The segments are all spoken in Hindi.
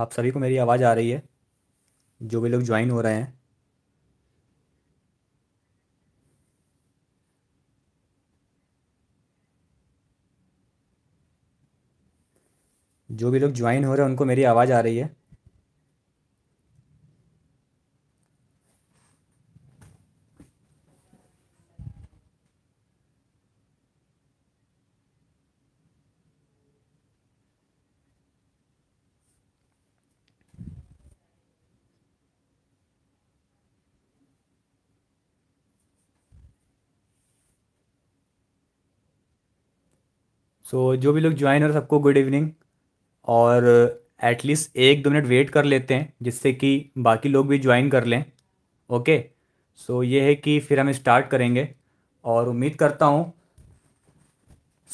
आप सभी को मेरी आवाज़ आ रही है जो भी लोग ज्वाइन हो रहे हैं जो भी लोग ज्वाइन हो रहे हैं उनको मेरी आवाज़ आ रही है सो so, जो भी लोग ज्वाइन हो रहे सबको गुड इवनिंग और एटलीस्ट एक दो मिनट वेट कर लेते हैं जिससे कि बाकी लोग भी ज्वाइन कर लें ओके सो ये है कि फिर हम स्टार्ट करेंगे और उम्मीद करता हूँ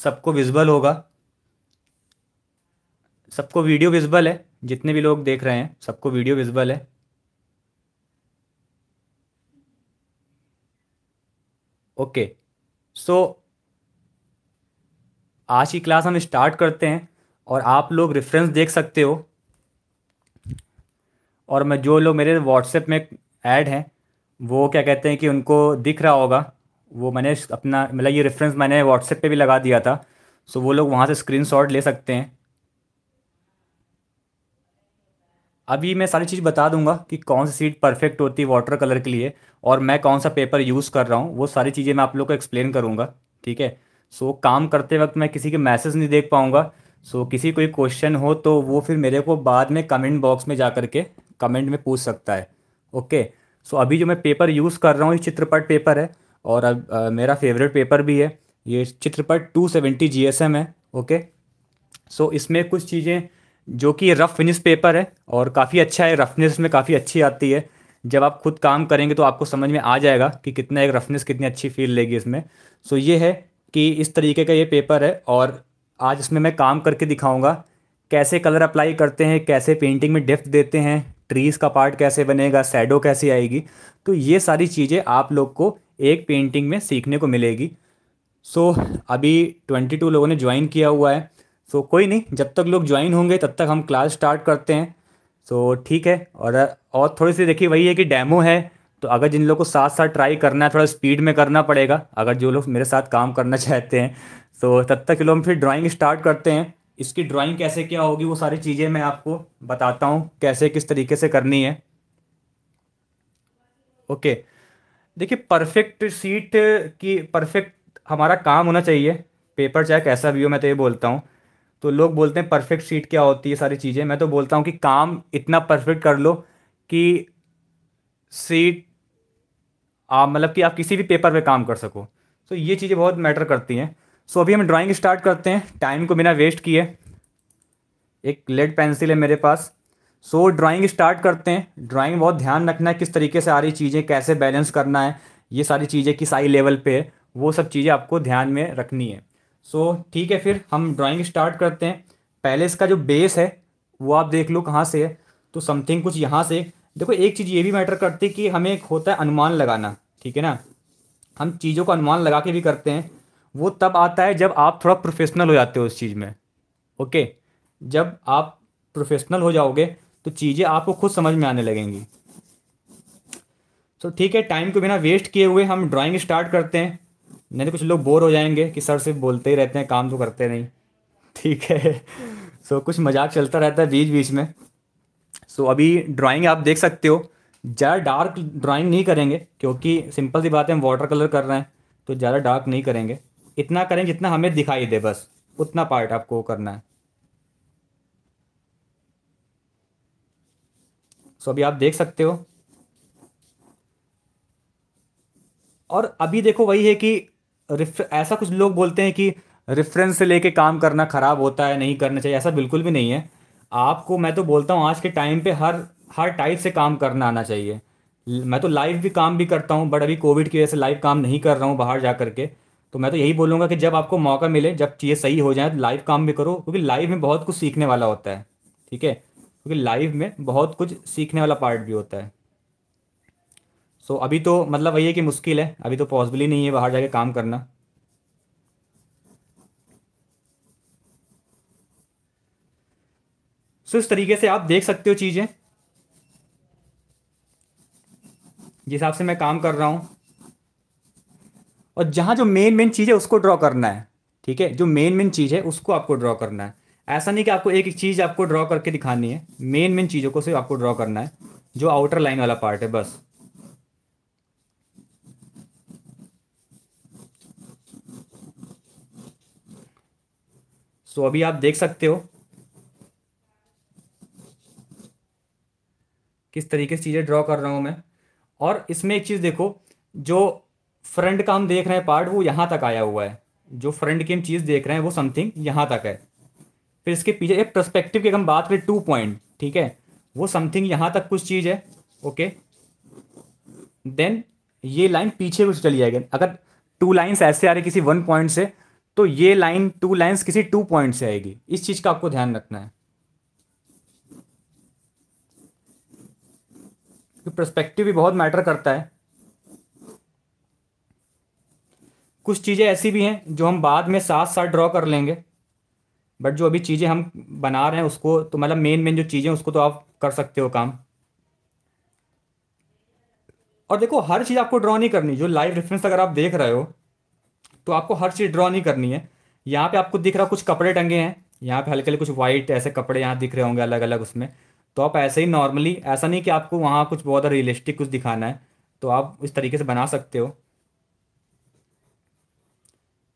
सबको विजिबल होगा सबको वीडियो विजिबल है जितने भी लोग देख रहे हैं सबको वीडियो विजिबल है ओके सो so, आज की क्लास हम स्टार्ट करते हैं और आप लोग रेफरेंस देख सकते हो और मैं जो लोग मेरे व्हाट्सएप में ऐड हैं वो क्या कहते हैं कि उनको दिख रहा होगा वो मैंने अपना मतलब ये रेफरेंस मैंने व्हाट्सएप पे भी लगा दिया था सो वो लोग वहाँ से स्क्रीनशॉट ले सकते हैं अभी मैं सारी चीज़ बता दूंगा कि कौन सी सीट परफेक्ट होती है वाटर कलर के लिए और मैं कौन सा पेपर यूज़ कर रहा हूँ वो सारी चीज़ें मैं आप लोग को एक्सप्लेन करूँगा ठीक है सो काम करते वक्त मैं किसी के मैसेज नहीं देख पाऊंगा सो किसी कोई क्वेश्चन हो तो वो फिर मेरे को बाद में कमेंट बॉक्स में जा कर के कमेंट में पूछ सकता है ओके सो अभी जो मैं पेपर यूज़ कर रहा हूँ ये चित्रपट पेपर है और अब आ, मेरा फेवरेट पेपर भी है ये चित्रपट two seventy G S M है ओके सो इसमें कुछ चीज़ें जो कि रफ़ फिनिश पेपर है और काफ़ी अच्छा है रफनेस में काफ़ी अच्छी आती है जब आप खुद काम करेंगे तो आपको समझ में आ जाएगा कि कितना एक रफनेस कितनी अच्छी फील लेगी इसमें सो ये है कि इस तरीके का ये पेपर है और आज इसमें मैं काम करके दिखाऊंगा कैसे कलर अप्लाई करते हैं कैसे पेंटिंग में डेफ्थ देते हैं ट्रीज़ का पार्ट कैसे बनेगा सैडो कैसे आएगी तो ये सारी चीज़ें आप लोग को एक पेंटिंग में सीखने को मिलेगी सो so, अभी टू लोगों ने ज्वाइन किया हुआ है सो so, कोई नहीं जब तक लोग ज्वाइन होंगे तब तक हम क्लास स्टार्ट करते हैं सो so, ठीक है और और थोड़ी सी देखिए वही है कि डैमो है तो अगर जिन लोगों को साथ साथ ट्राई करना है थोड़ा स्पीड में करना पड़ेगा अगर जो लोग मेरे साथ काम करना चाहते हैं तो तब तक लोग फिर ड्राइंग स्टार्ट करते हैं इसकी ड्राइंग कैसे क्या होगी वो सारी चीज़ें मैं आपको बताता हूँ कैसे किस तरीके से करनी है ओके देखिए परफेक्ट सीट की परफेक्ट हमारा काम होना चाहिए पेपर चाहे कैसा भी हो मैं तो ये बोलता हूँ तो लोग बोलते हैं परफेक्ट सीट क्या होती है सारी चीज़ें मैं तो बोलता हूँ कि काम इतना परफेक्ट कर लो कि सीट आप मतलब कि आप किसी भी पेपर पे काम कर सको सो so, ये चीज़ें बहुत मैटर करती हैं सो so, अभी हम ड्राइंग स्टार्ट करते हैं टाइम को बिना वेस्ट किए एक लेड पेंसिल है मेरे पास सो so, ड्राइंग स्टार्ट करते हैं ड्राइंग बहुत ध्यान रखना है किस तरीके से आ रही चीज़ें कैसे बैलेंस करना है ये सारी चीज़ें किस आई लेवल पे है वो सब चीज़ें आपको ध्यान में रखनी है सो so, ठीक है फिर हम ड्राइंग स्टार्ट करते हैं पहले इसका जो बेस है वो आप देख लो कहाँ से है तो समथिंग कुछ यहाँ से देखो एक चीज़ ये भी मैटर करती है कि हमें एक होता है अनुमान लगाना ठीक है ना हम चीज़ों का अनुमान लगा के भी करते हैं वो तब आता है जब आप थोड़ा प्रोफेशनल हो जाते हो उस चीज़ में ओके जब आप प्रोफेशनल हो जाओगे तो चीज़ें आपको खुद समझ में आने लगेंगी तो ठीक है टाइम को बिना वेस्ट किए हुए हम ड्राइंग स्टार्ट करते हैं नहीं तो कुछ लोग बोर हो जाएंगे कि सर सिर्फ बोलते ही रहते हैं काम तो करते नहीं ठीक है सो so, कुछ मजाक चलता रहता है बीच बीच में सो so, अभी ड्राइंग आप देख सकते हो ज़्यादा डार्क ड्राइंग नहीं करेंगे क्योंकि सिंपल सी बात है हम वाटर कलर कर रहे हैं तो ज़्यादा डार्क नहीं करेंगे इतना करें जितना हमें दिखाई दे बस उतना पार्ट आपको करना है सो so, अभी आप देख सकते हो और अभी देखो वही है कि ऐसा कुछ लोग बोलते हैं कि रेफरेंस से लेके काम करना ख़राब होता है नहीं करना चाहिए ऐसा बिल्कुल भी नहीं है आपको मैं तो बोलता हूँ आज के टाइम पे हर हर टाइप से काम करना आना चाहिए मैं तो लाइव भी काम भी करता हूँ बट अभी कोविड की वजह से लाइव काम नहीं कर रहा हूँ बाहर जा करके तो मैं तो यही बोलूँगा कि जब आपको मौका मिले जब चीज़ें सही हो जाए तो लाइव काम भी करो क्योंकि लाइव में बहुत कुछ सीखने वाला होता है ठीक है क्योंकि लाइव में बहुत कुछ सीखने वाला पार्ट भी होता है सो so, अभी तो मतलब वही है कि मुश्किल है अभी तो पॉसिबल ही नहीं है बाहर जाके काम करना सो इस तरीके से आप देख सकते हो चीज़ें जिस हिसाब से मैं काम कर रहा हूं और जहां जो मेन मेन चीज़ है उसको ड्रॉ करना है ठीक है जो मेन मेन चीज़ है उसको आपको ड्रॉ करना है ऐसा नहीं कि आपको एक एक चीज़ आपको ड्रॉ करके दिखानी है मेन मेन चीज़ों को सिर्फ आपको ड्रॉ करना है जो आउटर लाइन वाला पार्ट है बस सो अभी आप देख सकते हो किस तरीके से चीज़ें ड्रॉ कर रहा हूँ मैं और इसमें एक चीज़ देखो जो फ्रंट का हम देख रहे हैं पार्ट वो यहाँ तक आया हुआ है जो फ्रंट की हम चीज़ देख रहे हैं वो समथिंग यहाँ तक है फिर इसके पीछे एक प्रस्पेक्टिव की हम बात करें टू पॉइंट ठीक है वो समथिंग यहाँ तक कुछ चीज़ है ओके देन ये लाइन पीछे कुछ चली जाएगी अगर टू लाइन्स ऐसे आ रही किसी वन पॉइंट से तो ये लाइन टू लाइन्स किसी टू पॉइंट से आएगी इस चीज़ का आपको ध्यान रखना है कि प्रस्पेक्टिव भी बहुत मैटर करता है कुछ चीज़ें ऐसी भी हैं जो हम बाद में साथ साथ ड्रॉ कर लेंगे बट जो अभी चीज़ें हम बना रहे हैं उसको तो मतलब मेन मेन जो चीज़ें उसको तो आप कर सकते हो काम और देखो हर चीज़ आपको ड्रॉ नहीं करनी जो लाइव रेफरेंस अगर आप देख रहे हो तो आपको हर चीज़ ड्रॉ नहीं करनी है यहाँ पे आपको दिख रहा कुछ कपड़े टंगे हैं यहाँ पे हल्के हल्के कुछ वाइट ऐसे कपड़े यहाँ दिख रहे होंगे अलग अलग उसमें तो आप ऐसे ही नॉर्मली ऐसा नहीं कि आपको वहाँ कुछ बहुत रियलिस्टिक कुछ दिखाना है तो आप इस तरीके से बना सकते हो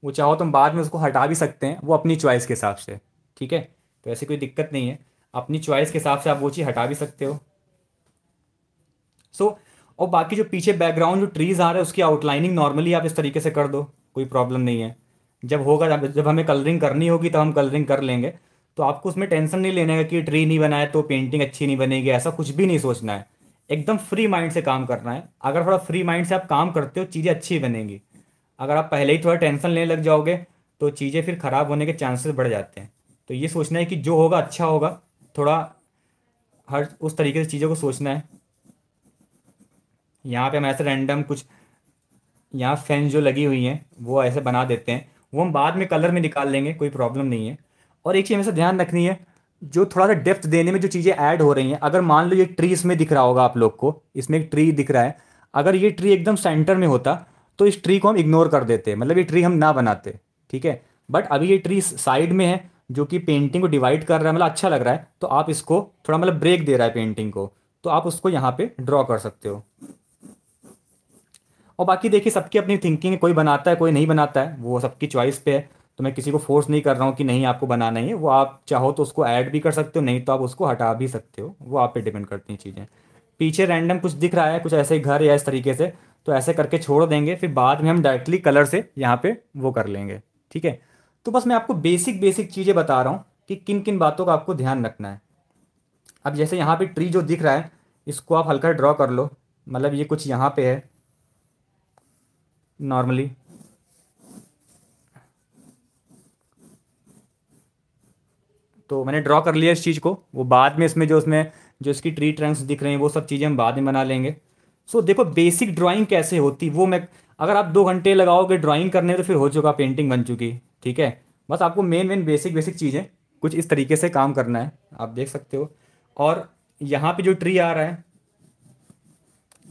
वो चाहो तो हम बाद में उसको हटा भी सकते हैं वो अपनी चॉइस के हिसाब से ठीक है तो ऐसी कोई दिक्कत नहीं है अपनी चॉइस के हिसाब से आप वो चीज़ हटा भी सकते हो सो so, और बाकी जो पीछे बैकग्राउंड जो ट्रीज़ आ रहे हैं उसकी आउटलाइनिंग नॉर्मली आप इस तरीके से कर दो कोई प्रॉब्लम नहीं है जब होगा जब हमें कलरिंग करनी होगी तब हम कलरिंग कर लेंगे तो आपको उसमें टेंशन नहीं लेना है कि ट्री नहीं बनाया तो पेंटिंग अच्छी नहीं बनेगी ऐसा कुछ भी नहीं सोचना है एकदम फ्री माइंड से काम करना है अगर थोड़ा फ्री माइंड से आप काम करते हो चीज़ें अच्छी बनेंगी अगर आप पहले ही थोड़ा टेंशन लेने लग जाओगे तो चीज़ें फिर ख़राब होने के चांसेस बढ़ जाते हैं तो ये सोचना है कि जो होगा अच्छा होगा थोड़ा हर उस तरीके से चीज़ों को सोचना है यहाँ पे हम ऐसे रैंडम कुछ यहाँ फैंस जो लगी हुई हैं वो ऐसे बना देते हैं वो हम बाद में कलर में निकाल लेंगे कोई प्रॉब्लम नहीं है और एक चीज़ हमेशा ध्यान रखनी है जो थोड़ा सा डेप्थ देने में जो चीज़ें ऐड हो रही हैं अगर मान लो ये ट्री इसमें दिख रहा होगा आप लोग को इसमें एक ट्री दिख रहा है अगर ये ट्री एकदम सेंटर में होता तो इस ट्री को हम इग्नोर कर देते मतलब ये ट्री हम ना बनाते ठीक है बट अभी ये ट्री साइड में है जो कि पेंटिंग को डिवाइड कर रहा है मतलब अच्छा लग रहा है तो आप इसको थोड़ा मतलब ब्रेक दे रहा है पेंटिंग को तो आप उसको यहाँ पे ड्रॉ कर सकते हो और बाकी देखिए सबकी अपनी थिंकिंग है कोई बनाता है कोई नहीं बनाता है वो सबकी चॉइस पे है तो मैं किसी को फोर्स नहीं कर रहा हूँ कि नहीं आपको बनाना ही है वो आप चाहो तो उसको ऐड भी कर सकते हो नहीं तो आप उसको हटा भी सकते हो वो आप पे डिपेंड करती हैं चीज़ें पीछे रैंडम कुछ दिख रहा है कुछ ऐसे घर या इस तरीके से तो ऐसे करके छोड़ देंगे फिर बाद में हम डायरेक्टली कलर से यहाँ पे वो कर लेंगे ठीक है तो बस मैं आपको बेसिक बेसिक चीज़ें बता रहा हूँ कि किन किन बातों का आपको ध्यान रखना है अब जैसे यहाँ पर ट्री जो दिख रहा है इसको आप हल्का ड्रॉ कर लो मतलब ये कुछ यहाँ पे है नॉर्मली तो मैंने ड्रॉ कर लिया इस चीज़ को वो बाद में इसमें जो उसमें जो इसकी ट्री ट्रंक्स दिख रहे हैं वो सब चीज़ें हम बाद में बना लेंगे सो so, देखो बेसिक ड्राइंग कैसे होती वो मैं अगर आप दो घंटे लगाओगे ड्राइंग करने तो फिर हो चुका पेंटिंग बन चुकी ठीक है बस आपको मेन मेन बेसिक बेसिक चीज़ें कुछ इस तरीके से काम करना है आप देख सकते हो और यहाँ पे जो ट्री आ रहा है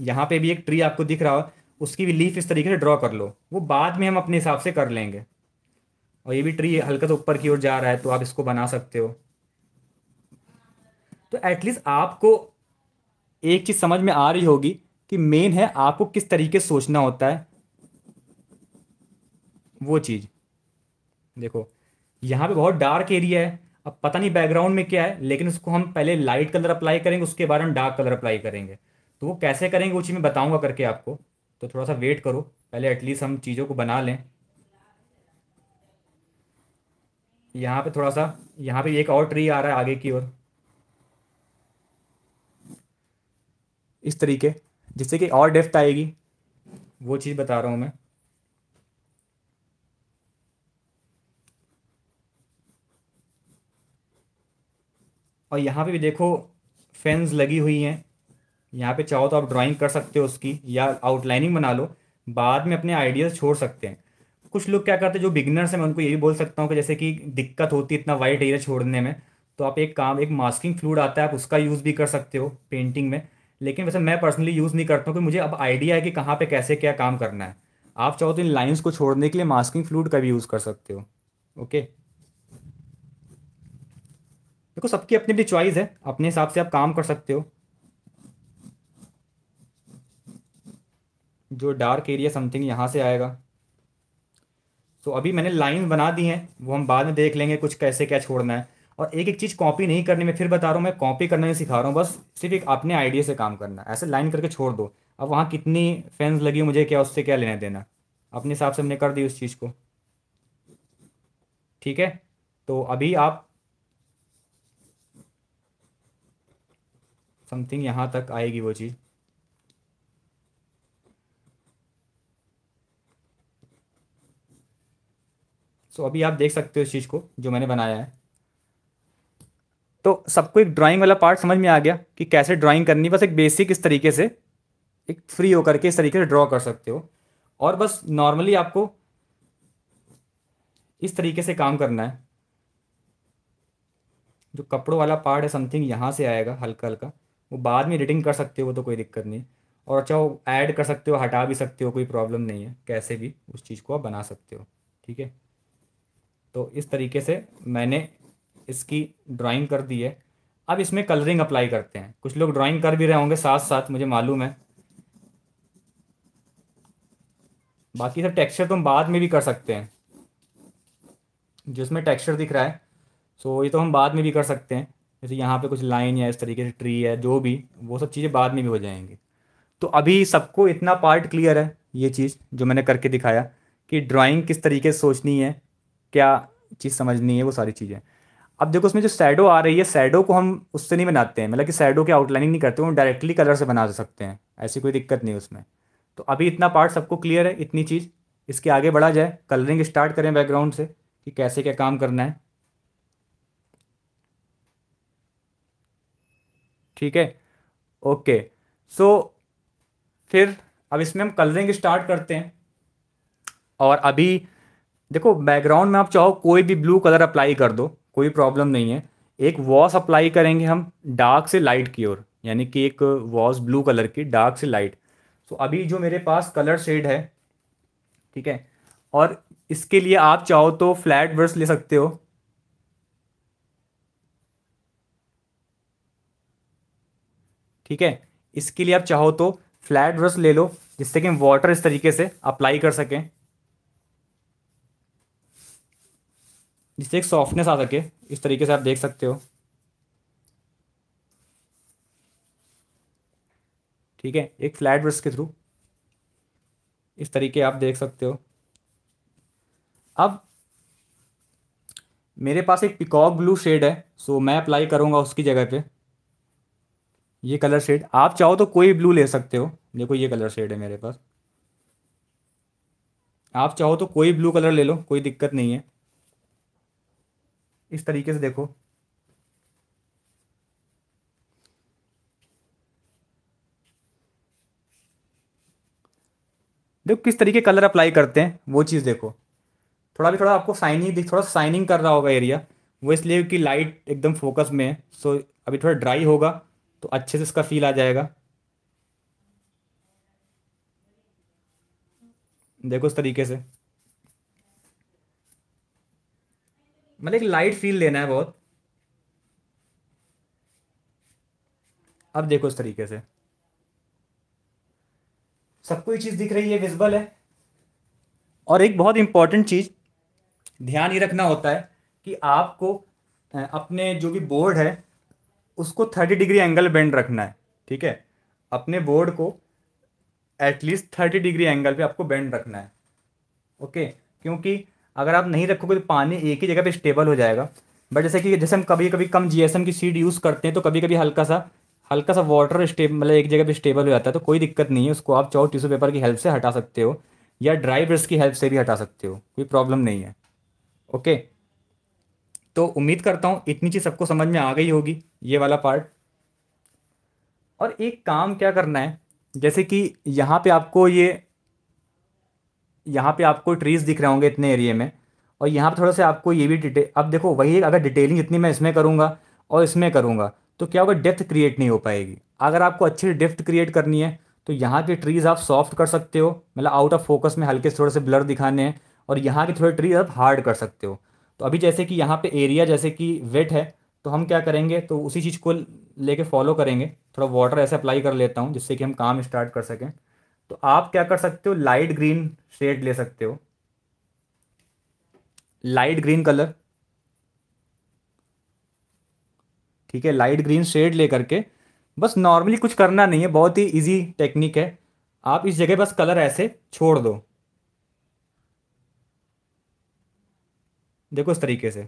यहाँ पे भी एक ट्री आपको दिख रहा हो उसकी भी लीफ इस तरीके से ड्रॉ कर लो वो बाद में हम अपने हिसाब से कर लेंगे और ये भी ट्री हल्का सा ऊपर की ओर जा रहा है तो आप इसको बना सकते हो तो एटलीस्ट आपको एक चीज़ समझ में आ रही होगी कि मेन है आपको किस तरीके सोचना होता है वो चीज़ देखो यहाँ पे बहुत डार्क एरिया है अब पता नहीं बैकग्राउंड में क्या है लेकिन उसको हम पहले लाइट कलर अप्लाई करेंगे उसके बाद हम डार्क कलर अप्लाई करेंगे तो वो कैसे करेंगे वो चीज़ मैं बताऊंगा करके आपको तो थोड़ा सा वेट करो पहले एटलीस्ट हम चीज़ों को बना लें यहाँ पे थोड़ा सा यहाँ पे एक और ट्री आ रहा है आगे की ओर इस तरीके जिससे कि और डेफ्ट आएगी वो चीज़ बता रहा हूँ मैं और यहाँ पे भी देखो फेंस लगी हुई हैं यहाँ पे चाहो तो आप ड्राइंग कर सकते हो उसकी या आउटलाइनिंग बना लो बाद में अपने आइडियाज़ छोड़ सकते हैं कुछ लोग क्या करते हैं जो बिगनर्स हैं मैं उनको ये भी बोल सकता हूँ कि जैसे कि दिक्कत होती है इतना वाइट एरिया छोड़ने में तो आप एक काम एक मास्किंग फ्लूड आता है आप उसका यूज़ भी कर सकते हो पेंटिंग में लेकिन वैसे मैं पर्सनली यूज़ नहीं करता हूँ कि मुझे अब आइडिया है कि कहाँ पे कैसे क्या काम करना है आप चाहो तो इन लाइन्स को छोड़ने के लिए मास्किंग फ्लूड का भी यूज़ कर सकते हो ओके देखो सबकी अपनी अपनी च्वाइस है अपने हिसाब से आप काम कर सकते हो जो डार्क एरिया समथिंग यहाँ से आएगा तो अभी मैंने लाइन बना दी हैं वो हम बाद में देख लेंगे कुछ कैसे क्या छोड़ना है और एक एक चीज़ कॉपी नहीं करनी मैं फिर बता रहा हूँ मैं कॉपी करना नहीं सिखा रहा हूँ बस सिर्फ एक अपने आइडिया से काम करना ऐसे लाइन करके छोड़ दो अब वहाँ कितनी फैंस लगी मुझे क्या उससे क्या लेना देना अपने हिसाब से हमने कर दी उस चीज़ को ठीक है तो अभी आप समथिंग यहाँ तक आएगी वो चीज़ सो अभी आप देख सकते हो इस चीज़ को जो मैंने बनाया है तो सबको एक ड्राइंग वाला पार्ट समझ में आ गया कि कैसे ड्राइंग करनी बस एक बेसिक इस तरीके से एक फ्री होकर के इस तरीके से ड्रॉ कर सकते हो और बस नॉर्मली आपको इस तरीके से काम करना है जो कपड़ों वाला पार्ट है समथिंग यहाँ से आएगा हल्का हल्का वो बाद में एडिटिंग कर सकते हो वो तो कोई दिक्कत नहीं और अच्छा वो ऐड कर सकते हो हटा भी सकते हो कोई प्रॉब्लम नहीं है कैसे भी उस चीज़ को आप बना सकते हो ठीक है तो इस तरीके से मैंने इसकी ड्राइंग कर दी है अब इसमें कलरिंग अप्लाई करते हैं कुछ लोग ड्राइंग कर भी रहे होंगे साथ साथ मुझे मालूम है बाकी सब टेक्सचर तो हम बाद में भी कर सकते हैं जिसमें टेक्सचर दिख रहा है सो ये तो हम बाद में भी कर सकते हैं जैसे यहाँ पे कुछ लाइन या इस तरीके से ट्री है जो भी वो सब चीज़ें बाद में भी हो जाएंगी तो अभी सबको इतना पार्ट क्लियर है ये चीज़ जो मैंने करके दिखाया कि ड्राइंग किस तरीके से सोचनी है क्या चीज़ समझनी है वो सारी चीज़ें अब देखो उसमें जो सैडो आ रही है सैडो को हम उससे नहीं बनाते हैं मतलब कि सैडो की आउटलाइनिंग नहीं करते हम डायरेक्टली कलर से बना सकते हैं ऐसी कोई दिक्कत नहीं उसमें तो अभी इतना पार्ट सबको क्लियर है इतनी चीज़ इसके आगे बढ़ा जाए कलरिंग स्टार्ट करें बैकग्राउंड से कि कैसे क्या काम करना है ठीक है ओके सो फिर अब इसमें हम कलरिंग स्टार्ट करते हैं और अभी देखो बैकग्राउंड में आप चाहो कोई भी ब्लू कलर अप्लाई कर दो कोई प्रॉब्लम नहीं है एक वॉश अप्लाई करेंगे हम डार्क से लाइट की ओर यानी कि एक वॉश ब्लू कलर की डार्क से लाइट तो अभी जो मेरे पास कलर शेड है ठीक है और इसके लिए आप चाहो तो फ्लैट ब्रश ले सकते हो ठीक है इसके लिए आप चाहो तो फ्लैट ब्रश ले लो जिससे कि हम वाटर इस तरीके से अप्लाई कर सकें जिससे एक सॉफ्टनेस आ सके इस तरीके से आप देख सकते हो ठीक है एक फ्लैट ब्रश के थ्रू इस तरीके आप देख सकते हो अब मेरे पास एक पिकॉक ब्लू शेड है सो मैं अप्लाई करूँगा उसकी जगह पे ये कलर शेड आप चाहो तो कोई ब्लू ले सकते हो देखो ये कलर शेड है मेरे पास आप चाहो तो कोई ब्लू कलर ले लो कोई दिक्कत नहीं है इस तरीके से देखो देखो किस तरीके कलर अप्लाई करते हैं वो चीज़ देखो थोड़ा भी थोड़ा आपको साइनिंग थोड़ा साइनिंग कर रहा होगा एरिया वो इसलिए कि लाइट एकदम फोकस में है सो अभी थोड़ा ड्राई होगा तो अच्छे से इसका फील आ जाएगा देखो इस तरीके से मतलब एक लाइट फील लेना है बहुत अब देखो इस तरीके से सबको ये चीज़ दिख रही है विजिबल है और एक बहुत इंपॉर्टेंट चीज़ ध्यान ये रखना होता है कि आपको अपने जो भी बोर्ड है उसको थर्टी डिग्री एंगल बेंड रखना है ठीक है अपने बोर्ड को एटलीस्ट थर्टी डिग्री एंगल पे आपको बेंड रखना है ओके क्योंकि अगर आप नहीं रखोगे तो पानी एक ही जगह पे स्टेबल हो जाएगा बट जैसे कि जैसे हम कभी कभी कम जीएसएम की सीड यूज़ करते हैं तो कभी कभी हल्का सा हल्का सा वाटर स्टेब मतलब एक जगह पे स्टेबल हो जाता है तो कोई दिक्कत नहीं है उसको आप चाहो टिश्यू पेपर की हेल्प से हटा सकते हो या ड्राई ब्रश की हेल्प से भी हटा सकते हो कोई प्रॉब्लम नहीं है ओके तो उम्मीद करता हूँ इतनी चीज़ सबको समझ में आ गई होगी ये वाला पार्ट और एक काम क्या करना है जैसे कि यहाँ पे आपको ये यहाँ पे आपको ट्रीज़ दिख रहे होंगे इतने एरिए में और यहाँ पर थोड़ा सा आपको ये भी डिटेल अब देखो वही अगर डिटेलिंग इतनी मैं इसमें करूँगा और इसमें करूँगा तो क्या होगा डेप्थ क्रिएट नहीं हो पाएगी अगर आपको अच्छी डेप्थ क्रिएट करनी है तो यहाँ के ट्रीज़ आप सॉफ्ट कर सकते हो मतलब आउट ऑफ फोकस में हल्के से थोड़े से ब्लर दिखाने हैं और यहाँ के थोड़े ट्रीज आप हार्ड कर सकते हो तो अभी जैसे कि यहाँ पे एरिया जैसे कि वेट है तो हम क्या करेंगे तो उसी चीज़ को लेके फॉलो करेंगे थोड़ा वाटर ऐसे अप्लाई कर लेता हूँ जिससे कि हम काम स्टार्ट कर सकें तो आप क्या कर सकते हो लाइट ग्रीन शेड ले सकते हो लाइट ग्रीन कलर ठीक है लाइट ग्रीन शेड ले करके बस नॉर्मली कुछ करना नहीं है बहुत ही इजी टेक्निक है आप इस जगह बस कलर ऐसे छोड़ दो देखो इस तरीके से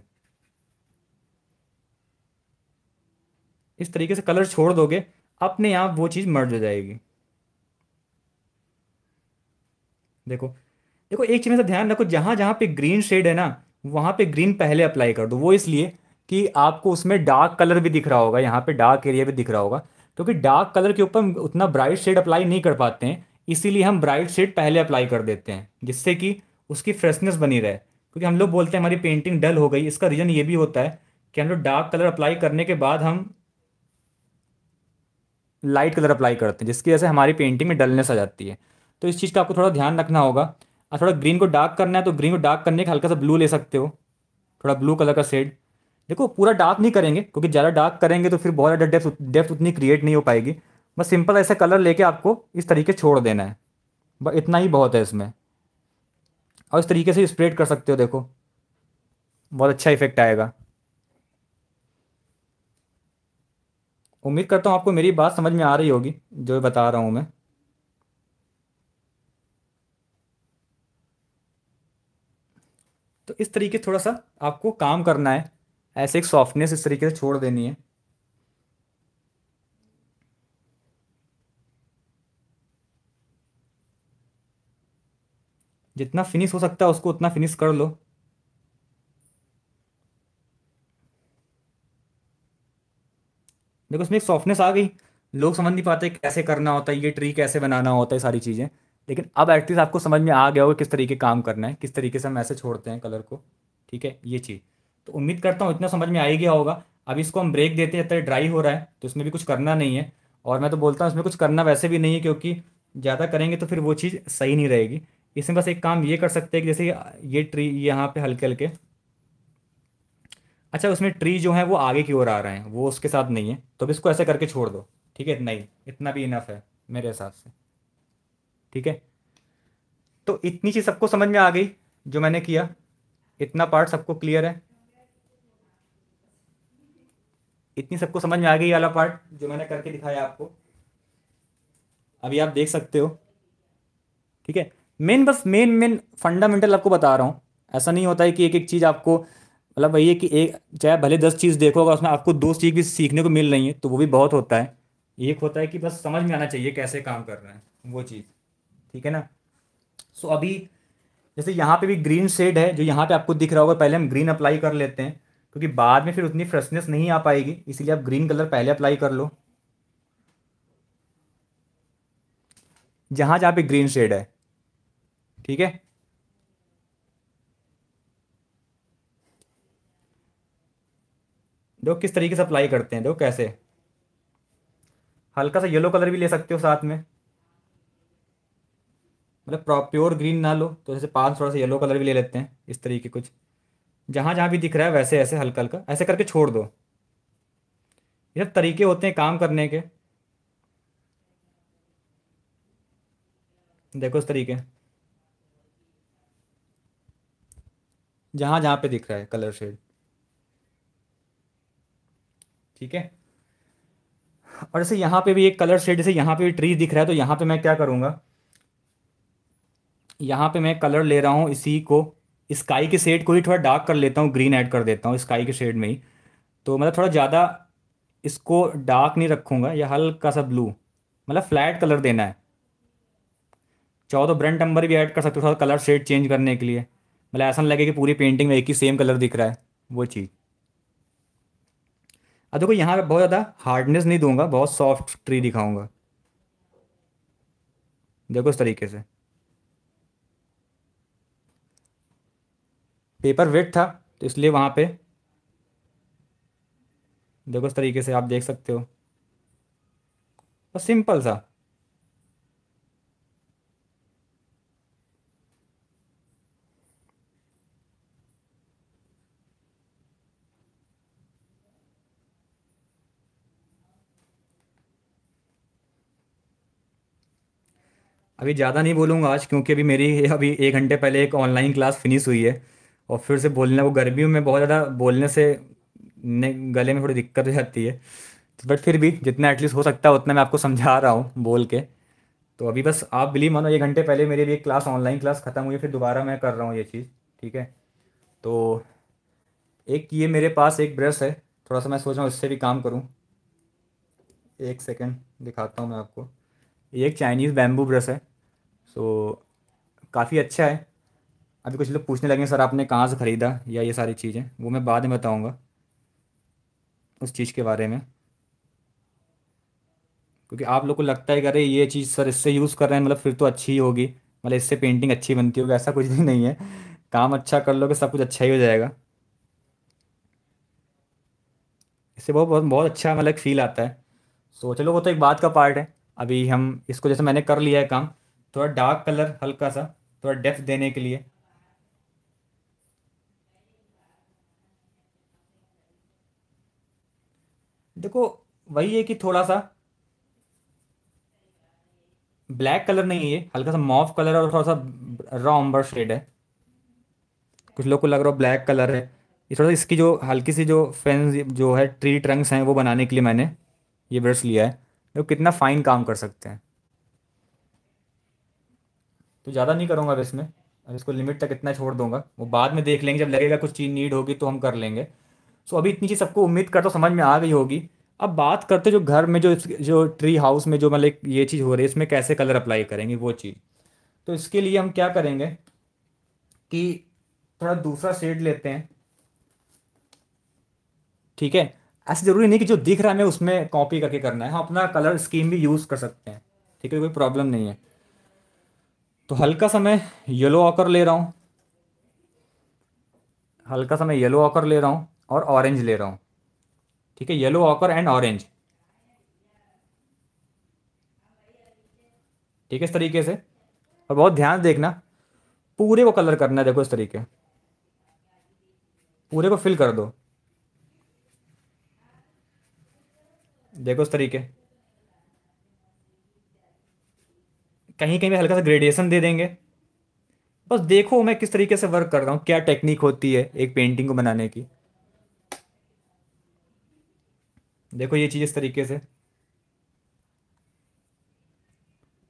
इस तरीके से कलर छोड़ दोगे अपने आप वो चीज़ मर्ज हो जाएगी देखो देखो एक चीज़ में ध्यान रखो जहाँ जहाँ पे ग्रीन शेड है ना वहाँ पे ग्रीन पहले अप्लाई कर दो वो इसलिए कि आपको उसमें डार्क कलर भी दिख रहा होगा यहाँ पे डार्क एरिया भी दिख रहा होगा क्योंकि तो डार्क कलर के ऊपर उतना ब्राइट शेड अप्लाई नहीं कर पाते हैं इसीलिए हम ब्राइट शेड पहले अप्लाई कर देते हैं जिससे कि उसकी फ्रेशनेस बनी रहे क्योंकि हम लोग बोलते हैं हमारी पेंटिंग डल हो गई इसका रीज़न ये भी होता है कि हम लोग डार्क कलर अप्लाई करने के बाद हम लाइट कलर अप्लाई करते हैं जिसकी वजह से हमारी पेंटिंग में डलनेस आ जाती है तो इस चीज़ का आपको थोड़ा ध्यान रखना होगा और थोड़ा ग्रीन को डार्क करना है तो ग्रीन को डार्क करने का हल्का सा ब्लू ले सकते हो थोड़ा ब्लू कलर का शेड देखो पूरा डार्क नहीं करेंगे क्योंकि ज़्यादा डार्क करेंगे तो फिर बहुत ज़्यादा डेप्थ डेप्थ उतनी क्रिएट नहीं हो पाएगी बस सिंपल ऐसा कलर लेके आपको इस तरीके छोड़ देना है बस इतना ही बहुत है इसमें और इस तरीके से स्प्रेड कर सकते हो देखो बहुत अच्छा इफेक्ट आएगा उम्मीद करता हूँ आपको मेरी बात समझ में आ रही होगी जो बता रहा हूँ मैं तो इस तरीके थोड़ा सा आपको काम करना है ऐसे एक सॉफ्टनेस इस तरीके से छोड़ देनी है जितना फिनिश हो सकता है उसको उतना फिनिश कर लो देखो उसमें एक सॉफ्टनेस आ गई लोग समझ नहीं पाते कैसे करना होता है ये ट्री कैसे बनाना होता है सारी चीज़ें लेकिन अब एटलीस्ट आपको समझ में आ गया होगा किस तरीके काम करना है किस तरीके से हम ऐसे छोड़ते हैं कलर को ठीक है ये चीज़ तो उम्मीद करता हूँ इतना समझ में आ ही गया होगा अब इसको हम ब्रेक देते हैं तरह ड्राई हो रहा है तो इसमें भी कुछ करना नहीं है और मैं तो बोलता हूँ इसमें कुछ करना वैसे भी नहीं है क्योंकि ज़्यादा करेंगे तो फिर वो चीज़ सही नहीं रहेगी इसमें बस एक काम ये कर सकते हैं कि जैसे ये ट्री यहाँ पे हल्के हल्के अच्छा उसमें ट्री जो है वो आगे की ओर आ रहे हैं वो उसके साथ नहीं है तो अब इसको ऐसे करके छोड़ दो ठीक है इतना ही इतना भी इनफ है मेरे हिसाब से ठीक है तो इतनी चीज़ सबको समझ में आ गई जो मैंने किया इतना पार्ट सबको क्लियर है इतनी सबको समझ में आ गई वाला पार्ट जो मैंने करके दिखाया आपको अभी आप देख सकते हो ठीक है main bus main main fundamental आपको बता रहा हूं ऐसा नहीं होता है कि एक एक चीज़ आपको मतलब वही है कि एक चाहे भले दस चीज़ देखो अगर उसमें आपको दो चीज़ भी सीखने को मिल रही है तो वो भी बहुत होता है एक होता है कि बस समझ में आना चाहिए कैसे काम कर रहे हैं वो चीज़ ठीक है ना सो अभी जैसे यहाँ पे भी ग्रीन शेड है जो यहाँ पे आपको दिख रहा होगा पहले हम ग्रीन अप्लाई कर लेते हैं क्योंकि बाद में फिर उतनी फ्रेशनेस नहीं आ पाएगी इसीलिए आप ग्रीन कलर पहले अप्लाई कर लो जहां जहां पे ग्रीन शेड है ठीक है देखो किस तरीके से अप्लाई करते हैं देखो कैसे हल्का सा येलो कलर भी ले सकते हो साथ में मतलब प्योर ग्रीन ना लो तो जैसे पान थोड़ा सा येलो कलर भी ले लेते हैं इस तरीके कुछ जहाँ जहाँ भी दिख रहा है वैसे ऐसे हल्का हल्का ऐसे करके छोड़ दो ये सब तरीके होते हैं काम करने के देखो इस तरीके जहाँ जहाँ पे दिख रहा है कलर शेड ठीक है और जैसे यहाँ पे भी एक कलर शेड जैसे यहाँ पे भी ट्री दिख रहा है तो यहाँ पे मैं क्या करूँगा यहाँ पे मैं कलर ले रहा हूँ इसी को स्काई के शेड को ही थोड़ा डार्क कर लेता हूँ ग्रीन ऐड कर देता हूँ स्काई के शेड में ही तो मतलब थोड़ा ज़्यादा इसको डार्क नहीं रखूँगा या हल्का सा ब्लू मतलब फ्लैट कलर देना है चाहो तो ब्रेंड नंबर भी ऐड कर सकते हो थोड़ा कलर शेड चेंज करने के लिए मतलब ऐसा लगे कि पूरी पेंटिंग में एक ही सेम कलर दिख रहा है वो चीज़ अब देखो यहाँ पर बहुत ज़्यादा हार्डनेस नहीं दूंगा बहुत सॉफ्ट ट्री दिखाऊंगा देखो इस तरीके से पेपर वेट था तो इसलिए वहाँ पे देखो इस तरीके से आप देख सकते हो बस तो सिंपल सा अभी ज़्यादा नहीं बोलूँगा आज क्योंकि अभी मेरी अभी एक घंटे पहले एक ऑनलाइन क्लास फिनिश हुई है और फिर से बोलने वो गर्मियों में बहुत ज़्यादा बोलने से ने गले में थोड़ी दिक्कत हो जाती है तो बट फिर भी जितना एटलीस्ट हो सकता है उतना मैं आपको समझा रहा हूँ बोल के तो अभी बस आप बिलीव मानो एक घंटे पहले मेरी भी एक क्लास ऑनलाइन क्लास ख़त्म हुई फिर दोबारा मैं कर रहा हूँ ये चीज़ ठीक है तो एक ये मेरे पास एक ब्रश है थोड़ा सा मैं सोच रहा हूँ इससे भी काम करूँ एक सेकेंड दिखाता हूँ मैं आपको ये एक चाइनीज़ बैम्बू ब्रश है सो काफ़ी अच्छा है अभी कुछ लोग पूछने लगे सर आपने कहाँ से ख़रीदा या ये सारी चीज़ें वो मैं बाद में बताऊँगा उस चीज़ के बारे में क्योंकि आप लोग को लगता है कि अरे ये चीज़ सर इससे यूज़ कर रहे हैं मतलब फिर तो अच्छी ही होगी मतलब इससे पेंटिंग अच्छी बनती होगी ऐसा कुछ भी नहीं है काम अच्छा कर लोगे सब कुछ अच्छा ही हो जाएगा इससे बहुत बहुत बहुत अच्छा मतलब फील आता है सोच तो लो वो तो एक बात का पार्ट है अभी हम इसको जैसे मैंने कर लिया है काम थोड़ा डार्क कलर हल्का सा थोड़ा डेप्थ देने के लिए देखो वही है कि थोड़ा सा ब्लैक कलर नहीं है हल्का सा मॉफ कलर और थोड़ा सा रॉ ऑम्बर शेड है कुछ लोग को लग रहा है ब्लैक कलर है ये थोड़ा सा इसकी जो हल्की सी जो फेंस जो है ट्री ट्रंक्स हैं वो बनाने के लिए मैंने ये ब्रश लिया है देखो तो कितना फाइन काम कर सकते हैं तो ज़्यादा नहीं करूँगा अब इसमें अब इसको लिमिट तक इतना छोड़ दूंगा वो बाद में देख लेंगे जब लगेगा कुछ चीज़ नीड होगी तो हम कर लेंगे सो अभी इतनी चीज़ सबको उम्मीद करता तो हूँ समझ में आ गई होगी अब बात करते जो घर में जो जो ट्री हाउस में जो मतलब ये चीज़ हो रही है इसमें कैसे कलर अप्लाई करेंगे वो चीज़ तो इसके लिए हम क्या करेंगे कि थोड़ा दूसरा शेड लेते हैं ठीक है ऐसा ज़रूरी नहीं कि जो दिख रहा है हमें उसमें कॉपी करके करना है हम अपना कलर स्कीम भी यूज़ कर सकते हैं ठीक है कोई प्रॉब्लम नहीं है तो हल्का सा मैं येलो ऑकर ले रहा हूँ हल्का सा मैं येलो ऑकर ले रहा हूँ और ऑरेंज ले रहा हूं ठीक है येलो ऑकर एंड ऑरेंज ठीक है इस तरीके से और बहुत ध्यान देखना पूरे को कलर करना है देखो इस तरीके पूरे को फिल कर दो देखो इस तरीके कहीं कहीं हल्का सा ग्रेडिएशन दे देंगे बस देखो मैं किस तरीके से वर्क कर रहा हूँ क्या टेक्निक होती है एक पेंटिंग को बनाने की देखो ये चीज़ इस तरीके से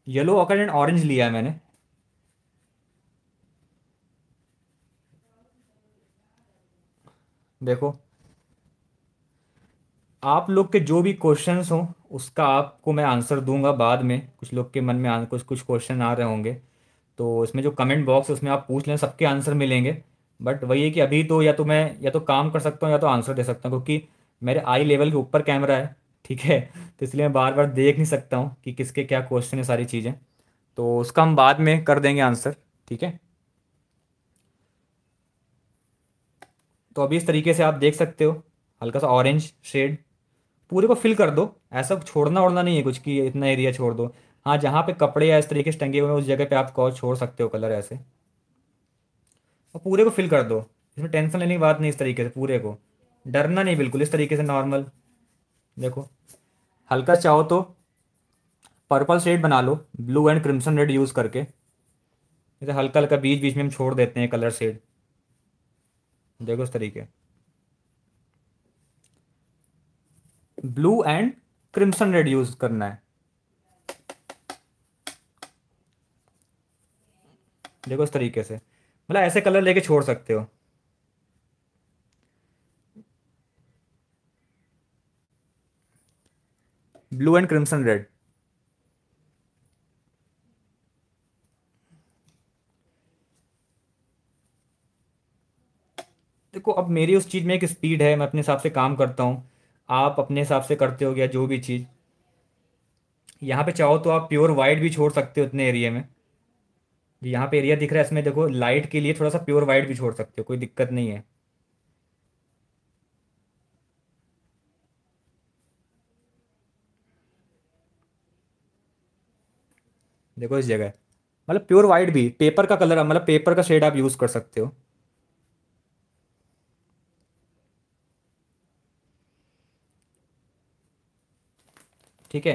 येलो ऑकर एंड ऑरेंज लिया है मैंने देखो आप लोग के जो भी क्वेश्चंस हो उसका आपको मैं आंसर दूंगा बाद में कुछ लोग के मन में कुछ कुछ क्वेश्चन आ रहे होंगे तो इसमें जो कमेंट बॉक्स उसमें आप पूछ लें सबके आंसर मिलेंगे बट वही है कि अभी तो या तो मैं या तो काम कर सकता हूँ या तो आंसर दे सकता हूँ क्योंकि मेरे आई लेवल के ऊपर कैमरा है ठीक है तो इसलिए मैं बार बार देख नहीं सकता हूँ कि किसके क्या क्वेश्चन है सारी चीज़ें तो उसका हम बाद में कर देंगे आंसर ठीक है तो अभी इस तरीके से आप देख सकते हो हल्का सा ऑरेंज शेड पूरे को फिल कर दो ऐसा छोड़ना ओढ़ना नहीं है कुछ कि इतना एरिया छोड़ दो हाँ जहाँ पे कपड़े या इस तरीके से टंगे हुए हैं उस जगह पे आप कौर छोड़ सकते हो कलर ऐसे और पूरे को फिल कर दो इसमें टेंशन लेने की बात नहीं इस तरीके से पूरे को डरना नहीं बिल्कुल इस तरीके से नॉर्मल देखो हल्का चाहो तो पर्पल शेड बना लो blue and crimson red use करके जैसे हल्का हल्का बीच बीच में हम छोड़ देते हैं कलर शेड देखो इस तरीके blue and crimson red use करना है देखो इस तरीके से मतलब ऐसे कलर लेके छोड़ सकते हो ब्लू एंड क्रिम्सन रेड देखो अब मेरी उस चीज़ में एक स्पीड है मैं अपने हिसाब से काम करता हूँ आप अपने हिसाब से करते हो या जो भी चीज़ यहाँ पे चाहो तो आप प्योर वाइट भी छोड़ सकते हो उतने एरिया में यहाँ पे एरिया दिख रहा है इसमें देखो लाइट के लिए थोड़ा सा प्योर वाइट भी छोड़ सकते हो कोई दिक्कत नहीं है देखो इस जगह मतलब प्योर वाइट भी पेपर का कलर मतलब पेपर का शेड आप यूज़ कर सकते हो ठीक है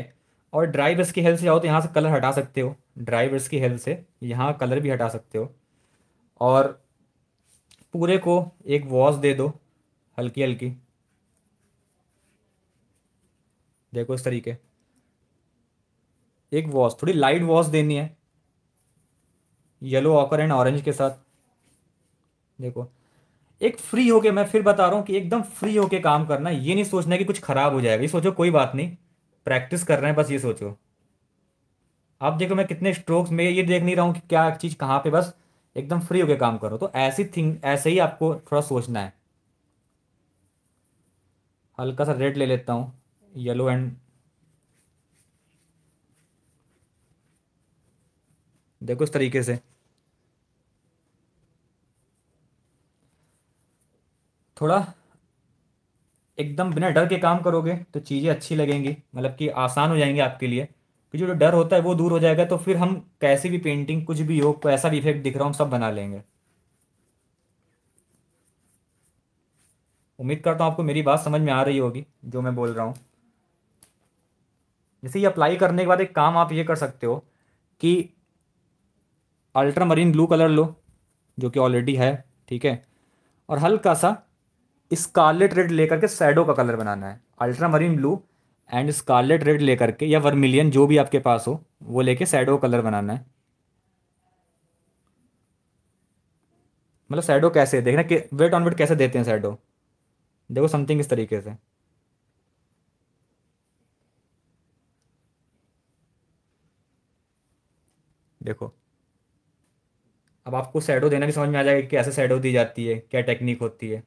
और ड्राई ब्रश की हेल्प से जाओ तो यहाँ से कलर हटा सकते हो ड्राई ब्रश की हेल्प से यहाँ कलर भी हटा सकते हो और पूरे को एक वॉश दे दो हल्की हल्की देखो इस तरीके एक वॉश थोड़ी लाइट वॉश देनी है येलो ऑकर एंड ऑरेंज के साथ देखो एक फ्री होके मैं फिर बता रहा हूँ कि एकदम फ्री होके काम करना ये नहीं सोचना कि कुछ खराब हो जाएगा ये सोचो कोई बात नहीं प्रैक्टिस कर रहे हैं बस ये सोचो आप देखो मैं कितने स्ट्रोक्स में ये देख नहीं रहा हूँ कि क्या चीज़ कहाँ पे बस एकदम फ्री होके काम करो तो ऐसी थिंग ऐसे ही आपको थोड़ा सोचना है हल्का सा रेड ले लेता हूँ येलो एंड देखो इस तरीके से थोड़ा एकदम बिना डर के काम करोगे तो चीज़ें अच्छी लगेंगी मतलब कि आसान हो जाएंगी आपके लिए कि जो डर होता है वो दूर हो जाएगा तो फिर हम कैसी भी पेंटिंग कुछ भी हो कैसा भी इफेक्ट दिख रहा हूँ सब बना लेंगे उम्मीद करता हूँ आपको मेरी बात समझ में आ रही होगी जो मैं बोल रहा हूँ जैसे ये अप्लाई करने के बाद एक काम आप ये कर सकते हो कि अल्ट्रा मरीन ब्लू कलर लो जो कि ऑलरेडी है ठीक है और हल्का सा स्कारलेट रेड लेकर के सैडो का कलर बनाना है ultramarine blue and scarlet red लेकर के या वर्मिलियन जो भी आपके पास हो वो लेके सैडो कलर बनाना है मतलब सैडो कैसे देखना कि वेट ऑन वेट कैसे देते हैं सैडो देखो समथिंग इस तरीके से देखो अब आपको सैडो देना भी समझ में आ जाएगा कि कैसे सैडो दी जाती है क्या टेक्निक होती है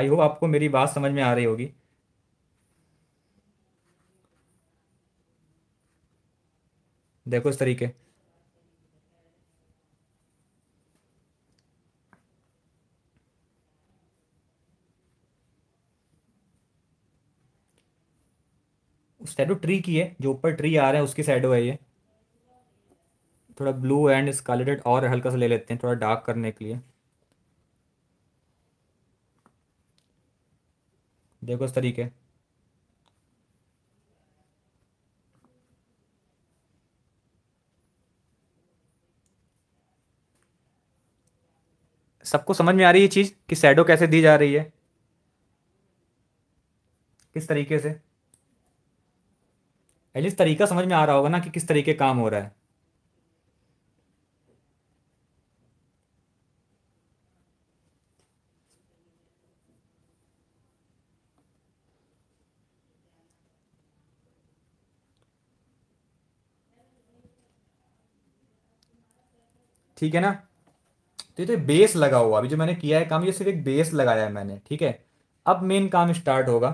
आई होप आपको मेरी बात समझ में आ रही होगी देखो इस तरीके स्टैडो ट्री की है जो ऊपर ट्री आ रहा है उसकी साइडो है ये थोड़ा ब्लू एंड स्कारलेटेड और हल्का सा ले लेते हैं थोड़ा डार्क करने के लिए देखो इस तरीके सबको समझ में आ रही है चीज़ कि सैडो कैसे दी जा रही है किस तरीके से एटलीस्ट तरीका समझ में आ रहा होगा ना कि किस तरीके काम हो रहा है ठीक है ना तो ये तो बेस लगा हुआ अभी जो मैंने किया है काम ये सिर्फ एक बेस लगाया है मैंने ठीक है अब मेन काम स्टार्ट होगा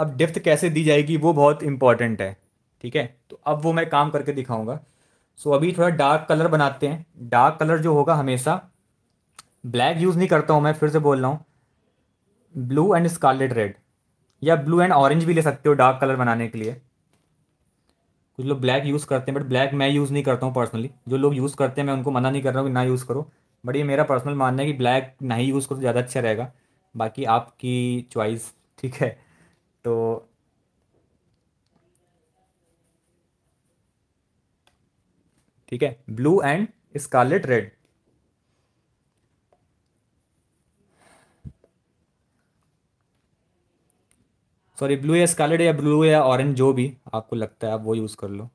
अब डिफ्थ कैसे दी जाएगी वो बहुत इंपॉर्टेंट है ठीक है तो अब वो मैं काम करके दिखाऊंगा सो so, अभी थोड़ा डार्क कलर बनाते हैं डार्क कलर जो होगा हमेशा ब्लैक यूज़ नहीं करता हूँ मैं फिर से बोल रहा हूँ ब्लू एंड स्कारलेट रेड या ब्लू एंड ऑरेंज भी ले सकते हो डार्क कलर बनाने के लिए कुछ लोग ब्लैक यूज़ करते हैं बट ब्लैक मैं यूज़ नहीं करता हूँ पर्सनली जो लोग यूज़ करते हैं मैं उनको मना नहीं कर रहा हूँ कि ना यूज़ करो बट ये मेरा पर्सनल मानना है कि ब्लैक ना ही यूज़ करो तो ज़्यादा अच्छा रहेगा बाकी आपकी चॉइस ठीक है तो ठीक है blue and scarlet red sorry blue या स्कालेड या ब्लू या ऑरेंज जो भी आपको लगता है आप वो यूज़ कर लो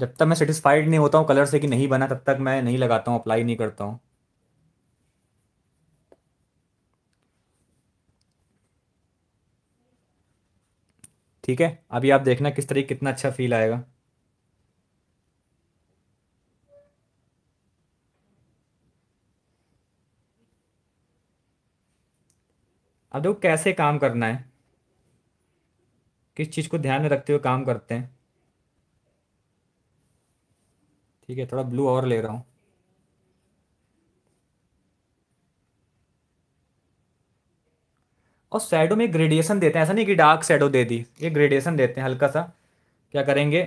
जब तक मैं सेटिस्फाइड नहीं होता हूँ कलर से कि नहीं बना तब तक मैं नहीं लगाता हूँ अप्लाई नहीं करता हूँ ठीक है अभी आप देखना किस तरीके कितना अच्छा फील आएगा अब देखो कैसे काम करना है किस चीज़ को ध्यान में रखते हुए काम करते हैं ठीक है थोड़ा ब्लू और ले रहा हूं और शेडो में ग्रेडिएशन देते हैं ऐसा नहीं कि डार्क शेडो दे दी ये ग्रेडिएशन देते हैं हल्का सा क्या करेंगे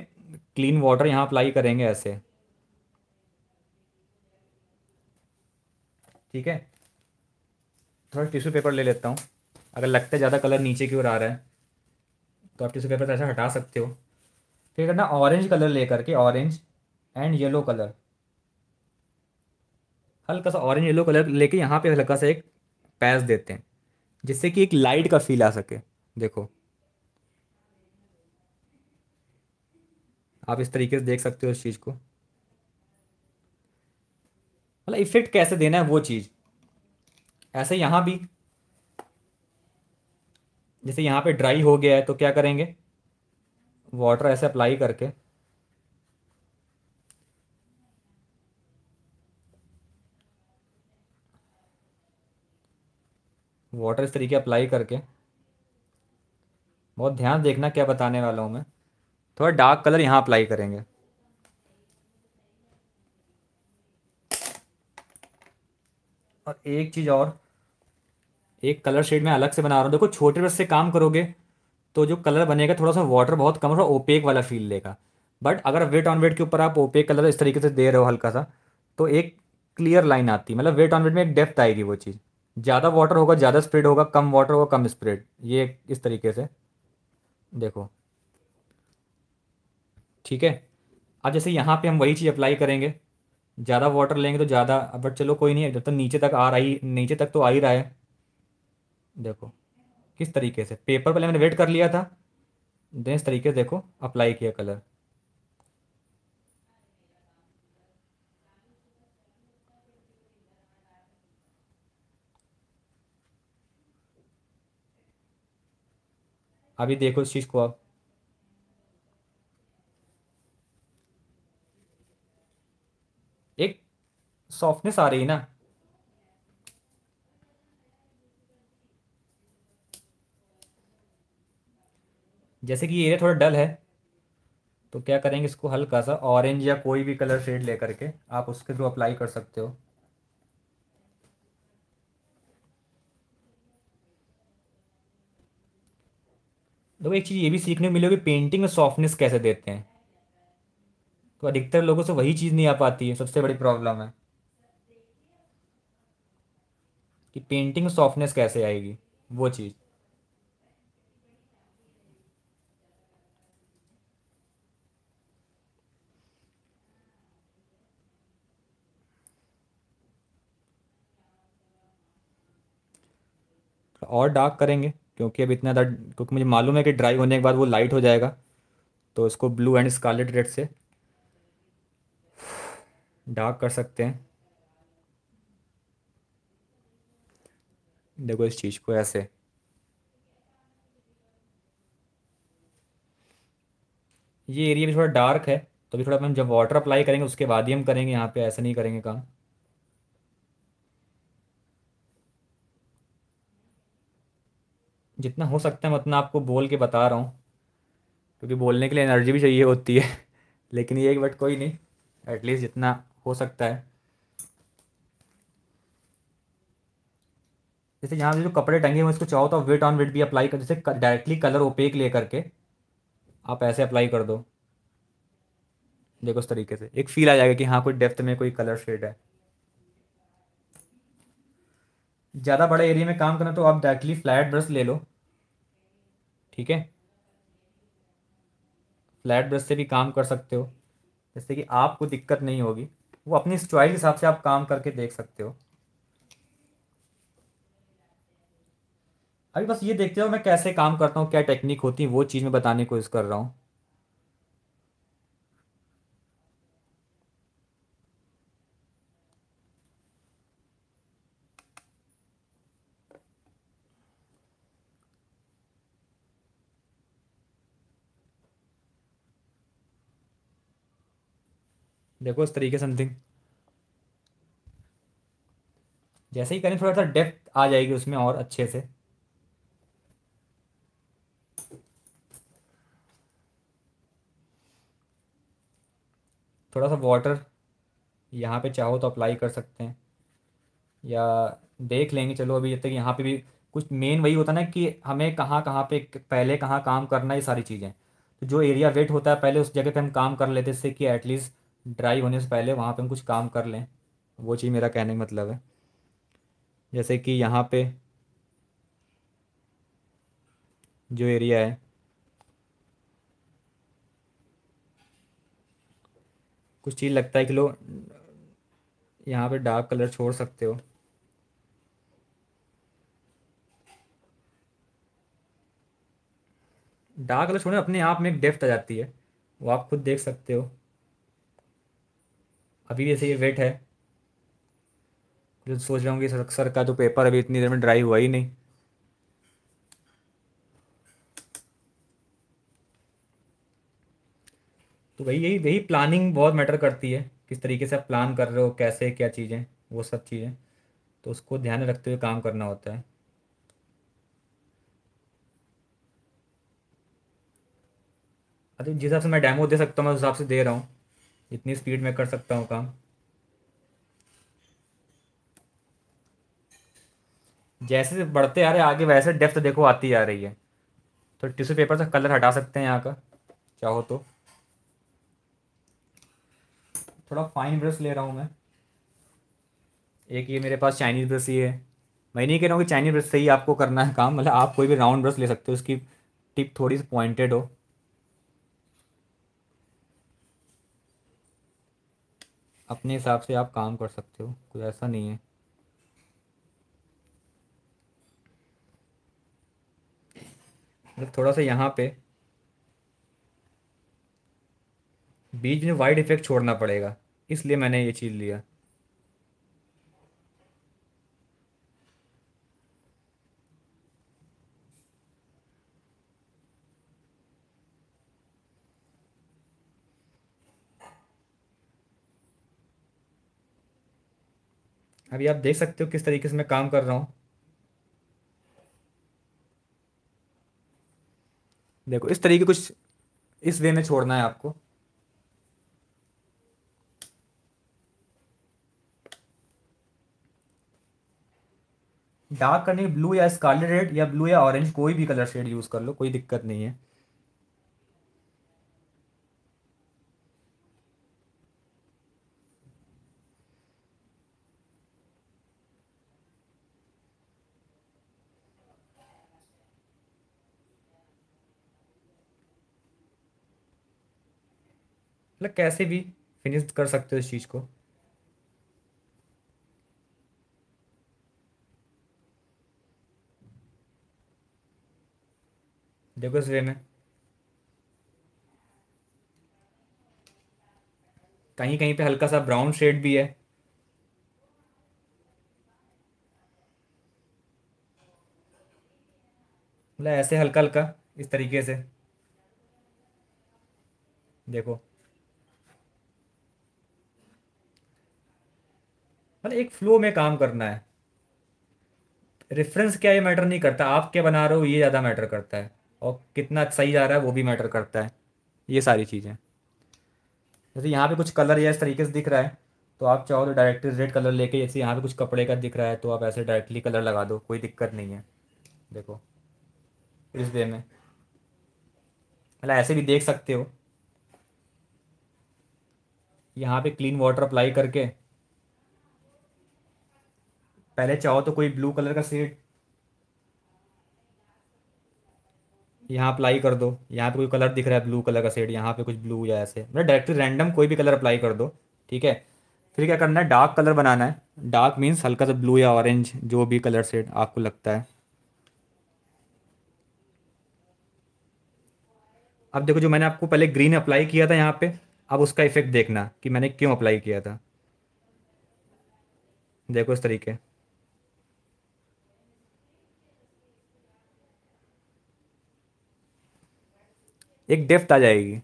क्लीन वाटर यहां अप्लाई करेंगे ऐसे ठीक है थोड़ा टिश्यू पेपर ले लेता हूँ अगर लगता है ज़्यादा कलर नीचे की ओर आ रहा है तो आप टिश्यू पेपर ऐसा हटा सकते हो फिर तो करना ऑरेंज कलर ले करके ऑरेंज एंड येलो कलर हल्का सा ऑरेंज येलो कलर लेके यहाँ पे हल्का सा एक पैस देते हैं जिससे कि एक लाइट का फील आ सके देखो आप इस तरीके से देख सकते हो उस चीज़ को मतलब इफेक्ट कैसे देना है वो चीज़ ऐसे यहाँ भी जैसे यहाँ पे ड्राई हो गया है तो क्या करेंगे वाटर ऐसे अप्लाई करके वाटर इस तरीके अप्लाई करके बहुत ध्यान देखना क्या बताने वाला हूँ मैं थोड़ा डार्क कलर यहाँ अप्लाई करेंगे और एक चीज़ और एक कलर शेड में अलग से बना रहा हूँ देखो छोटे ब्रश से काम करोगे तो जो कलर बनेगा थोड़ा सा वाटर बहुत कम थोड़ा ओपेक वाला फील लेगा बट अगर वेट ऑन वेट के ऊपर आप ओपेक कलर इस तरीके से दे रहे हो हल्का सा तो एक क्लियर लाइन आती है मतलब वेट ऑन वेट में एक डेप्थ आएगी वो चीज़ ज़्यादा वाटर होगा ज़्यादा स्प्रेड होगा कम वाटर होगा कम स्प्रेड ये इस तरीके से देखो ठीक है अब जैसे यहाँ पे हम वही चीज़ अप्लाई करेंगे ज़्यादा वाटर लेंगे तो ज़्यादा बट चलो कोई नहीं जब तक तो नीचे तक आ रही नीचे तक तो आ ही रहा है देखो किस तरीके से पेपर पहले मैंने वेट कर लिया था इस तरीके से देखो अप्लाई किया कलर अभी देखो इस चीज़ को आप एक सॉफ्टनेस आ रही है ना जैसे कि ये एरिया थोड़ा डल है तो क्या करेंगे इसको हल्का सा ऑरेंज या कोई भी कलर शेड लेकर के आप उसके थ्रू अप्लाई कर सकते हो देखो एक चीज़ ये भी सीखने को मिलेगी पेंटिंग में सॉफ्टनेस कैसे देते हैं तो अधिकतर लोगों से वही चीज़ नहीं आ पाती है सबसे बड़ी प्रॉब्लम है कि पेंटिंग सॉफ्टनेस कैसे आएगी वो चीज़ और डार्क करेंगे क्योंकि अब इतना ज़्यादा क्योंकि मुझे मालूम है कि ड्राई होने के बाद वो लाइट हो जाएगा तो इसको ब्लू एंड स्कारलेट रेड से डार्क कर सकते हैं देखो इस चीज़ को ऐसे ये एरिया भी थोड़ा डार्क है तो भी थोड़ा हम जब वाटर अप्लाई करेंगे उसके बाद ही हम करेंगे यहाँ पे ऐसा नहीं करेंगे काम जितना हो सकता है मैं उतना आपको बोल के बता रहा हूँ क्योंकि बोलने के लिए एनर्जी भी चाहिए होती है लेकिन ये बट कोई नहीं एटलीस्ट जितना हो सकता है जैसे यहाँ जो कपड़े टंगे हुए इसको चाहो तो वेट ऑन वेट भी अप्लाई कर जैसे डायरेक्टली कलर ओपेक ले करके आप ऐसे अप्लाई कर दो देखो उस तरीके से एक फील आ जाएगा कि हाँ कोई डेप्थ में कोई कलर शेड है ज़्यादा बड़े एरिया में काम करना तो आप डायरेक्टली फ्लैट ब्रश ले लो ठीक है फ्लैट ब्रश से भी काम कर सकते हो जैसे कि आपको दिक्कत नहीं होगी वो अपनी चॉइस के हिसाब से आप काम करके देख सकते हो अभी बस ये देखते हो मैं कैसे काम करता हूँ क्या टेक्निक होती है वो चीज़ मैं बताने की कोशिश कर रहा हूँ देखो इस तरीके समथिंग जैसे ही करें थोड़ा सा डेप्थ आ जाएगी उसमें और अच्छे से थोड़ा सा वाटर यहाँ पे चाहो तो अप्लाई कर सकते हैं या देख लेंगे चलो अभी जब तक यहाँ पे भी कुछ मेन वही होता है ना कि हमें कहाँ कहाँ पे पहले कहाँ काम करना ये सारी चीज़ें तो जो एरिया वेट होता है पहले उस जगह पे हम काम कर लेते इससे कि एटलीस्ट ड्राई होने से पहले वहाँ पे हम कुछ काम कर लें वो चीज़ मेरा कहने का मतलब है जैसे कि यहाँ पे जो एरिया है कुछ चीज़ लगता है कि लोग यहाँ पे डार्क कलर छोड़ सकते हो डार्क कलर छोड़ने अपने आप में एक डेफ्ट आ जाती है वो आप खुद देख सकते हो अभी जैसे ये वेट है जो सोच रहा हूँ कि सर, सर का तो पेपर अभी इतनी देर में ड्राई हुआ ही नहीं तो वही यही यही प्लानिंग बहुत मैटर करती है किस तरीके से आप प्लान कर रहे हो कैसे क्या चीज़ें वो सब चीज़ें तो उसको ध्यान में रखते हुए काम करना होता है अरे जिस हिसाब से मैं डेमो दे सकता हूँ मैं उस हिसाब से दे रहा हूँ इतनी स्पीड में कर सकता हूँ काम जैसे बढ़ते आ रहे आगे वैसे डेप्थ देखो आती आ रही है तो टिश्यू पेपर से कलर हटा सकते हैं यहाँ का चाहो तो थोड़ा फाइन ब्रश ले रहा हूँ मैं एक ये मेरे पास चाइनीज़ ब्रश ही है मैं नहीं कह रहा हूँ कि चाइनीज़ ब्रश से ही आपको करना है काम मतलब आप कोई भी राउंड ब्रश ले सकते हो उसकी टिप थोड़ी सी पॉइंटेड हो अपने हिसाब से आप काम कर सकते हो कोई ऐसा नहीं है मतलब थोड़ा सा यहाँ पे बीज में वाइड इफेक्ट छोड़ना पड़ेगा इसलिए मैंने ये चीज़ लिया अभी आप देख सकते हो किस तरीके से मैं काम कर रहा हूँ देखो इस तरीके कुछ इस वे में छोड़ना है आपको डार्क करने ब्लू या स्कारलेट रेड या ब्लू या ऑरेंज कोई भी कलर शेड यूज़ कर लो कोई दिक्कत नहीं है मतलब कैसे भी फिनिश कर सकते हो इस चीज़ को देखो इस वे में कहीं कहीं पे हल्का सा ब्राउन शेड भी है मतलब ऐसे हल्का हल्का इस तरीके से देखो मतलब एक फ्लो में काम करना है रेफरेंस क्या ये मैटर नहीं करता आप क्या बना रहे हो ये ज़्यादा मैटर करता है और कितना सही जा रहा है वो भी मैटर करता है ये सारी चीज़ें जैसे यहाँ पे कुछ कलर या इस तरीके से दिख रहा है तो आप चाहो तो डायरेक्टली रेड कलर लेके जैसे यहाँ पे कुछ कपड़े का दिख रहा है तो आप ऐसे डायरेक्टली कलर लगा दो कोई दिक्कत नहीं है देखो इस वे में मतलब ऐसे भी देख सकते हो यहाँ पे क्लीन वाटर अप्लाई करके पहले चाहो तो कोई ब्लू कलर का शेड यहाँ अप्लाई कर दो यहाँ पे कोई कलर दिख रहा है ब्लू कलर का शेड यहाँ पे कुछ ब्लू या ऐसे मतलब डायरेक्टली रैंडम कोई भी कलर अप्लाई कर दो ठीक है फिर क्या करना है डार्क कलर बनाना है डार्क मीन्स हल्का सा ब्लू या ऑरेंज जो भी कलर शेड आपको लगता है अब देखो जो मैंने आपको पहले ग्रीन अप्लाई किया था यहाँ पे अब उसका इफेक्ट देखना कि मैंने क्यों अप्लाई किया था देखो इस तरीके एक डेफ्थ आ जाएगी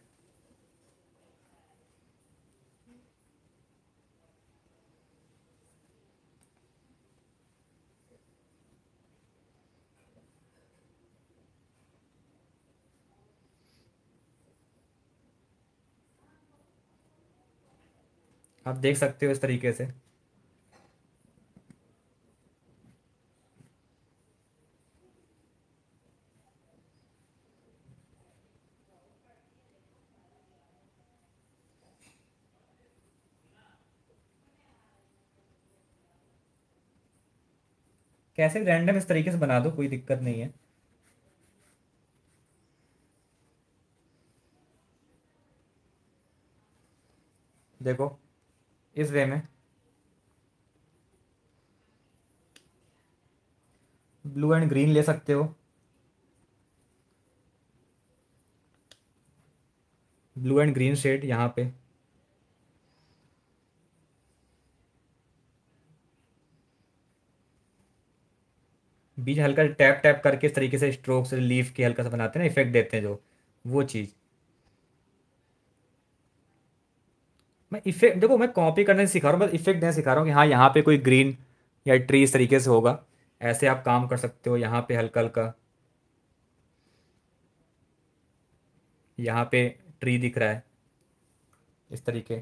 आप देख सकते हो इस तरीके से कैसे रैंडम इस तरीके से बना दो कोई दिक्कत नहीं है देखो इस वे में ब्लू एंड ग्रीन ले सकते हो ब्लू एंड ग्रीन शेड यहाँ पे बीच हल्का टैप टैप करके इस तरीके से स्ट्रोक से लीफ के हल्का सा बनाते हैं ना इफेक्ट देते हैं जो वो चीज़ मैं इफेक्ट देखो मैं कॉपी करने सिखा रहा हूँ बस इफेक्ट देना सिखा रहा हूँ कि हाँ यहाँ पे कोई ग्रीन या ट्री इस तरीके से होगा ऐसे आप काम कर सकते हो यहाँ पे हल्का हल्का यहाँ पे ट्री दिख रहा है इस तरीके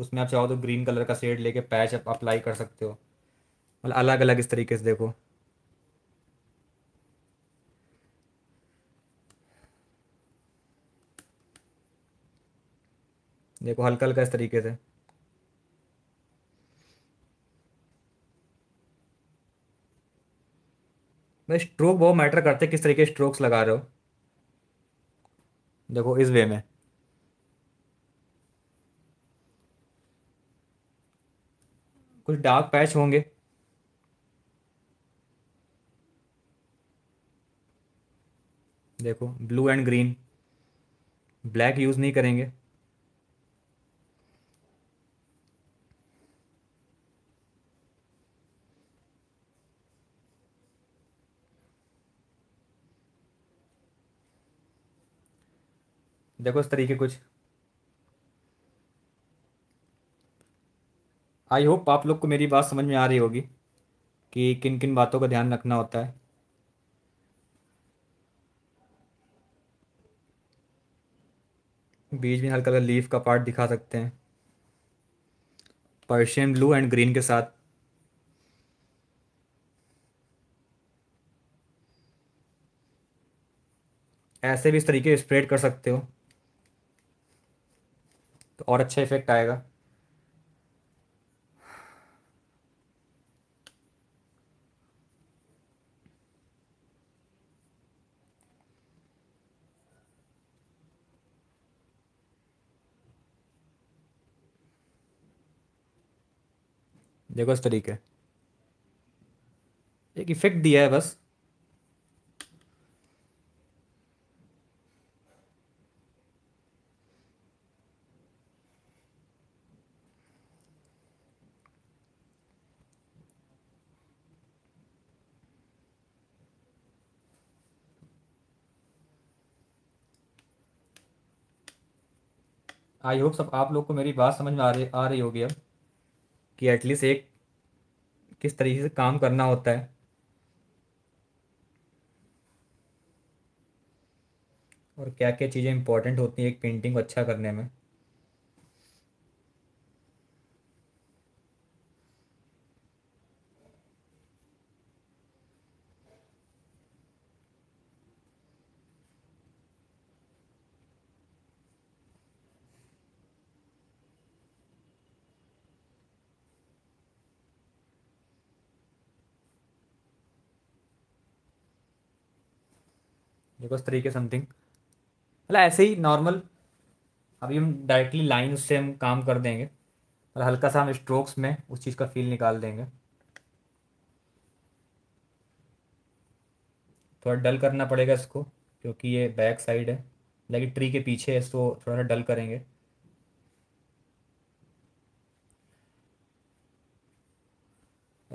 उसमें आप चाहो तो ग्रीन कलर का शेड लेके पैच अप अप्लाई कर सकते हो मतलब अलग अलग इस तरीके से देखो देखो हल्का हल्का इस तरीके से मैं स्ट्रोक बहुत मैटर करते किस तरीके स्ट्रोक्स लगा रहे हो देखो इस वे में कुछ डार्क पैच होंगे देखो blue and green black use नहीं करेंगे देखो इस तरीके कुछ आई होप आप लोग को मेरी बात समझ में आ रही होगी कि किन किन बातों का ध्यान रखना होता है बीच में हल्का हल्का लीफ का पार्ट दिखा सकते हैं पर्शियन ब्लू एंड ग्रीन के साथ ऐसे भी इस तरीके स्प्रेड कर सकते हो तो और अच्छा इफेक्ट आएगा देखो इस तरीके एक इफेक्ट दिया है बस आई होप सब आप लोग को मेरी बात समझ में आ रही आ रही होगी अब कि एटलीस्ट एक किस तरीके से काम करना होता है और क्या क्या चीज़ें इंपॉर्टेंट होती हैं एक पेंटिंग को अच्छा करने में प्लस थ्री के समथिंग मतलब ऐसे ही नॉर्मल अभी हम डायरेक्टली लाइन से हम काम कर देंगे और हल्का सा हम स्ट्रोक्स में उस चीज़ का फील निकाल देंगे थोड़ा डल करना पड़ेगा इसको क्योंकि ये बैक साइड है लेकिन ट्री के पीछे है इसको थोड़ा सा डल करेंगे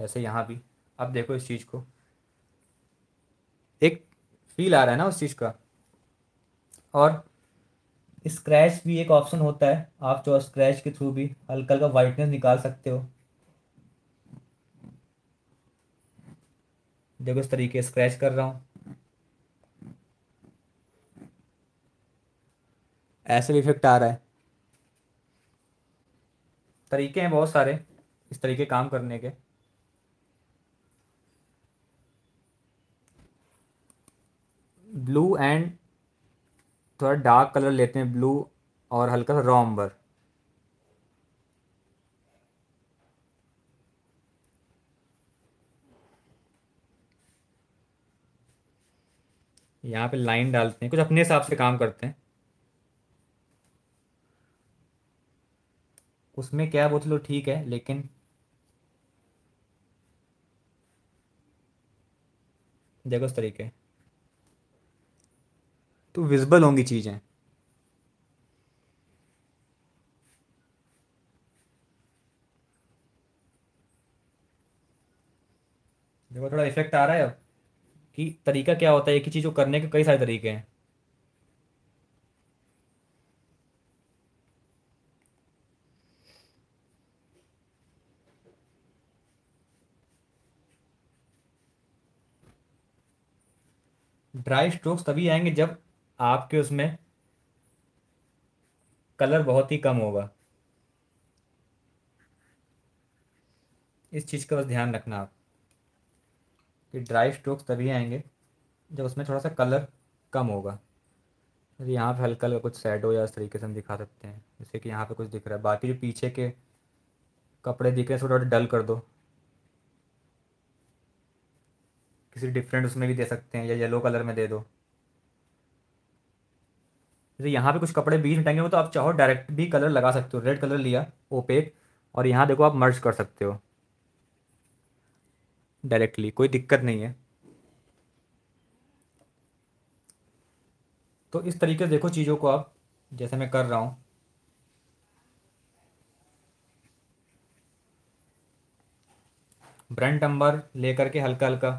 ऐसे यहाँ भी अब देखो इस चीज़ को एक फील आ रहा है ना उस चीज़ का और स्क्रैच भी एक ऑप्शन होता है आप जो स्क्रैच के थ्रू भी हल्का हल्का वाइटनेस निकाल सकते हो देखो इस तरीके स्क्रैच कर रहा हूं ऐसे भी इफेक्ट आ रहा है तरीके हैं बहुत सारे इस तरीके काम करने के ब्लू एंड थोड़ा डार्क कलर लेते हैं ब्लू और हल्का सा रॉम्बर यहाँ पे लाइन डालते हैं कुछ अपने हिसाब से काम करते हैं उसमें क्या वो लो ठीक है लेकिन देखो उस तरीके तो विजिबल होंगी चीज़ें देखो थोड़ा इफेक्ट आ रहा है कि तरीका क्या होता है एक ही चीज़ को करने के कई सारे तरीके हैं ड्राई स्ट्रोक्स तभी आएंगे जब आपके उसमें कलर बहुत ही कम होगा इस चीज़ का बस ध्यान रखना आप कि ड्राई स्ट्रोक्स तभी आएंगे जब उसमें थोड़ा सा कलर कम होगा यहाँ पे हल्का हल्का कुछ सैडो या इस तरीके से हम दिखा सकते हैं जैसे कि यहाँ पे कुछ दिख रहा है बाकी जो पीछे के कपड़े दिख रहे हैं थोड़ा डल कर दो किसी डिफरेंट उसमें भी दे सकते हैं या येलो कलर में दे दो जैसे यहाँ पे कुछ कपड़े बीच में टंगे हो तो आप चाहो डायरेक्ट भी कलर लगा सकते हो रेड कलर लिया ओपेक और यहाँ देखो आप मर्ज कर सकते हो डायरेक्टली कोई दिक्कत नहीं है तो इस तरीके से देखो चीज़ों को आप जैसे मैं कर रहा हूँ ब्रंट नंबर लेकर के हल्का हल्का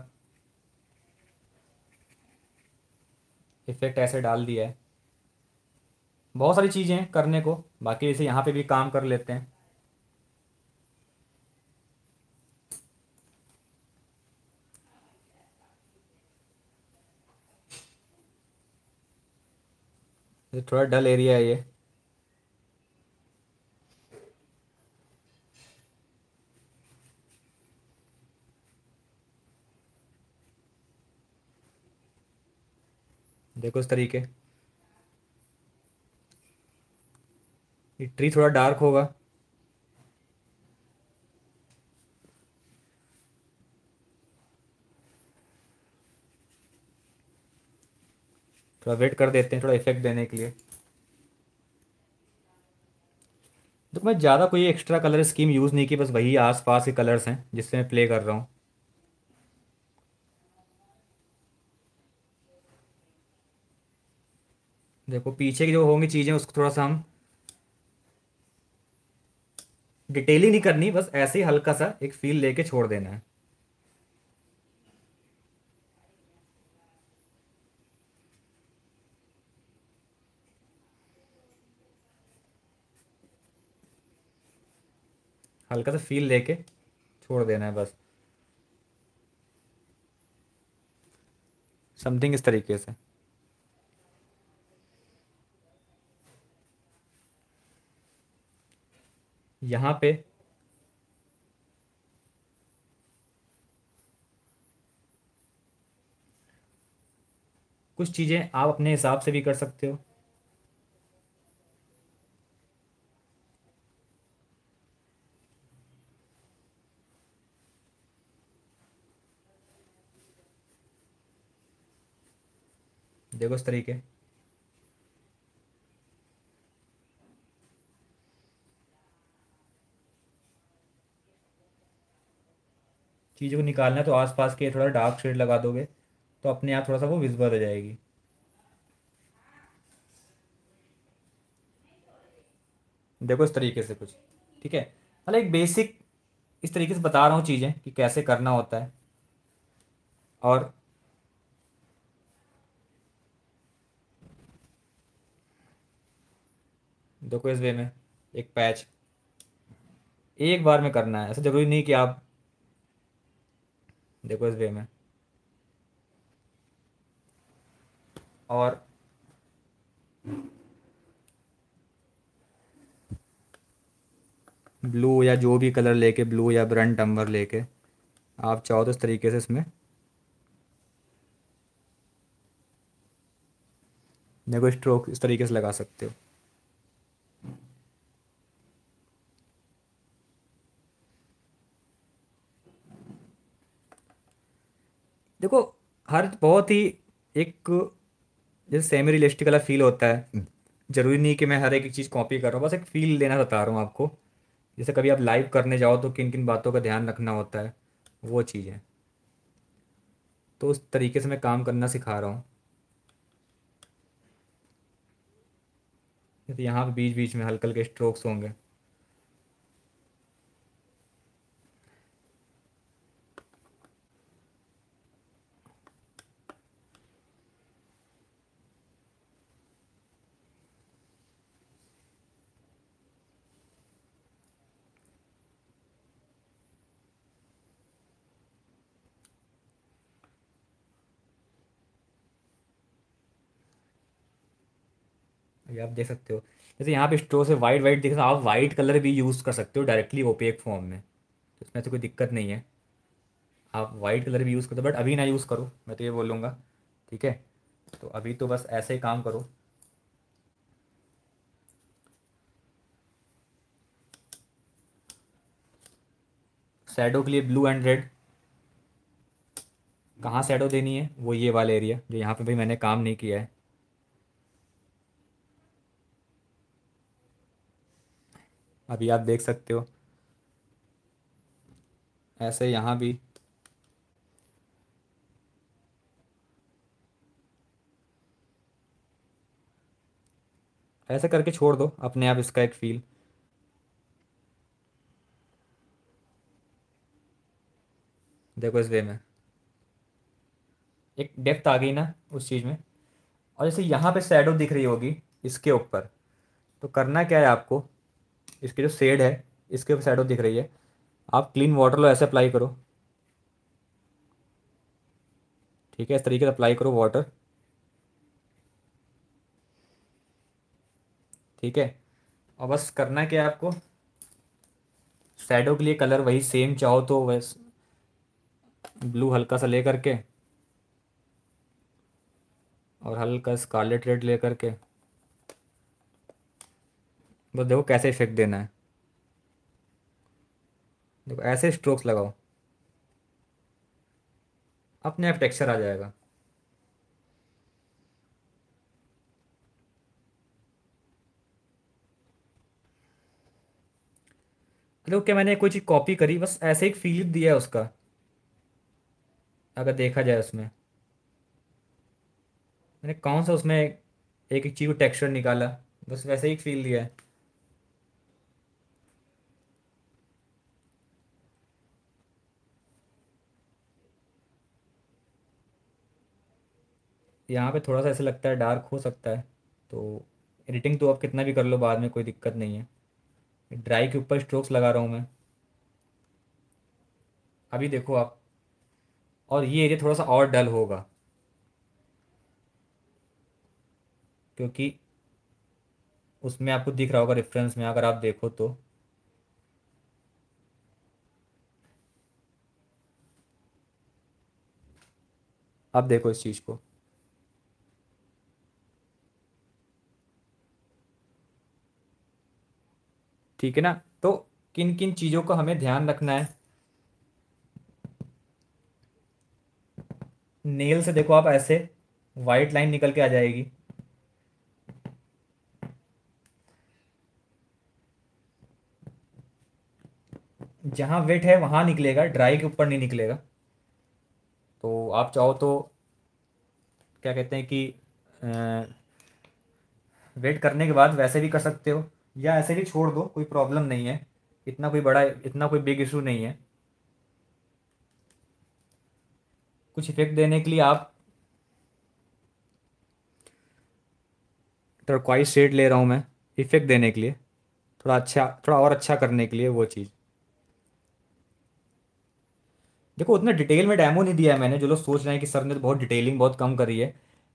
इफेक्ट ऐसे डाल दिया है बहुत सारी चीज़ें करने को बाकी जैसे यहाँ पे भी काम कर लेते हैं ये थोड़ा डल एरिया है ये देखो इस तरीके ये ट्री थोड़ा डार्क होगा थोड़ा वेट कर देते हैं थोड़ा इफेक्ट देने के लिए तो मैं ज़्यादा कोई एक्स्ट्रा कलर स्कीम यूज़ नहीं की बस वही आसपास के कलर्स हैं जिससे मैं प्ले कर रहा हूँ देखो पीछे की जो होंगी चीज़ें उसको थोड़ा सा हम डिटेलिंग नहीं करनी बस ऐसे ही हल्का सा एक फील लेके छोड़ देना है हल्का सा फील लेके छोड़ देना है बस समथिंग इस तरीके से यहाँ पे कुछ चीज़ें आप अपने हिसाब से भी कर सकते हो देखो इस तरीके चीज़ों को निकालना है तो आसपास के थोड़ा डार्क शेड लगा दोगे तो अपने आप थोड़ा सा वो विजबल हो जाएगी देखो इस तरीके से कुछ ठीक है मतलब एक बेसिक इस तरीके से बता रहा हूँ चीज़ें कि कैसे करना होता है और देखो इस वे में एक पैच एक बार में करना है ऐसा ज़रूरी नहीं कि आप देखो इस वे में और ब्लू या जो भी कलर लेके ब्लू या ब्रंट टम्बर लेके आप चाहो तो इस तरीके से इसमें देखो स्ट्रोक इस तरीके से लगा सकते हो देखो हर बहुत ही एक जैसे सेमी रियलिस्टिक वाला फील होता है हम्म। जरूरी नहीं कि मैं हर एक चीज़ कॉपी कर रहा हूँ बस एक फील देना बता रहा हूँ आपको जैसे कभी आप लाइव करने जाओ तो किन किन बातों का ध्यान रखना होता है वो चीज़ है तो उस तरीके से मैं काम करना सिखा रहा हूँ जैसे यहाँ पे बीच बीच में हल्के हल्के स्ट्रोक्स होंगे आप देख सकते हो जैसे यहाँ पे स्टोर से वाइट वाइट देख सकते आप वाइट कलर भी यूज़ कर सकते हो डायरेक्टली ओपेक फॉर्म में तो इसमें तो कोई दिक्कत नहीं है आप वाइट कलर भी यूज़ करते हो बट अभी ना यूज़ करो मैं तो ये बोलूँगा ठीक है तो अभी तो बस ऐसे ही काम करो सैडो के लिए ब्लू एंड रेड कहाँ सैडो देनी है वो ये वाला एरिया जो यहाँ पे भी मैंने काम नहीं किया है अभी आप देख सकते हो ऐसे यहाँ भी ऐसे करके छोड़ दो अपने आप इसका एक फील देखो इस वे में एक डेप्थ आ गई ना उस चीज़ में और जैसे यहाँ पे शेडो दिख रही होगी इसके ऊपर तो करना क्या है आपको इसकी जो सेड है इसके साइडों दिख रही है आप क्लीन वाटर लो ऐसे अप्लाई करो ठीक है इस तरीके से अप्लाई करो वाटर ठीक है और बस करना क्या है आपको साइडों के लिए कलर वही सेम चाहो तो वैसे ब्लू हल्का सा ले करके और हल्का स्कारलेट रेड ले करके बस तो देखो कैसे इफेक्ट देना है देखो ऐसे स्ट्रोक्स लगाओ अपने आप टेक्सचर आ जाएगा देखो क्या मैंने कोई चीज़ कॉपी करी बस ऐसे एक फील दिया है उसका अगर देखा जाए उसमें मैंने कौन सा उसमें एक एक चीज़ को टेक्सचर निकाला बस वैसे ही फील दिया है यहाँ पे थोड़ा सा ऐसे लगता है डार्क हो सकता है तो एडिटिंग तो आप कितना भी कर लो बाद में कोई दिक्कत नहीं है ड्राई के ऊपर स्ट्रोक्स लगा रहा हूँ मैं अभी देखो आप और ये एरिया थोड़ा सा और डल होगा क्योंकि उसमें आपको दिख रहा होगा रेफरेंस में अगर आप देखो तो आप देखो इस चीज़ को ठीक है ना तो किन किन चीज़ों को हमें ध्यान रखना है नेल से देखो आप ऐसे वाइट लाइन निकल के आ जाएगी जहां वेट है वहां निकलेगा ड्राई के ऊपर नहीं निकलेगा तो आप चाहो तो क्या कहते हैं कि वेट करने के बाद वैसे भी कर सकते हो या ऐसे भी छोड़ दो कोई प्रॉब्लम नहीं है इतना कोई बड़ा इतना कोई बिग इशू नहीं है कुछ इफेक्ट देने के लिए आप टर्कवाइज शेड ले रहा हूँ मैं इफेक्ट देने के लिए थोड़ा अच्छा थोड़ा और अच्छा करने के लिए वो चीज़ देखो उतना डिटेल में डैमो नहीं दिया है मैंने जो लोग सोच रहे हैं कि सर ने तो बहुत डिटेलिंग बहुत कम करी है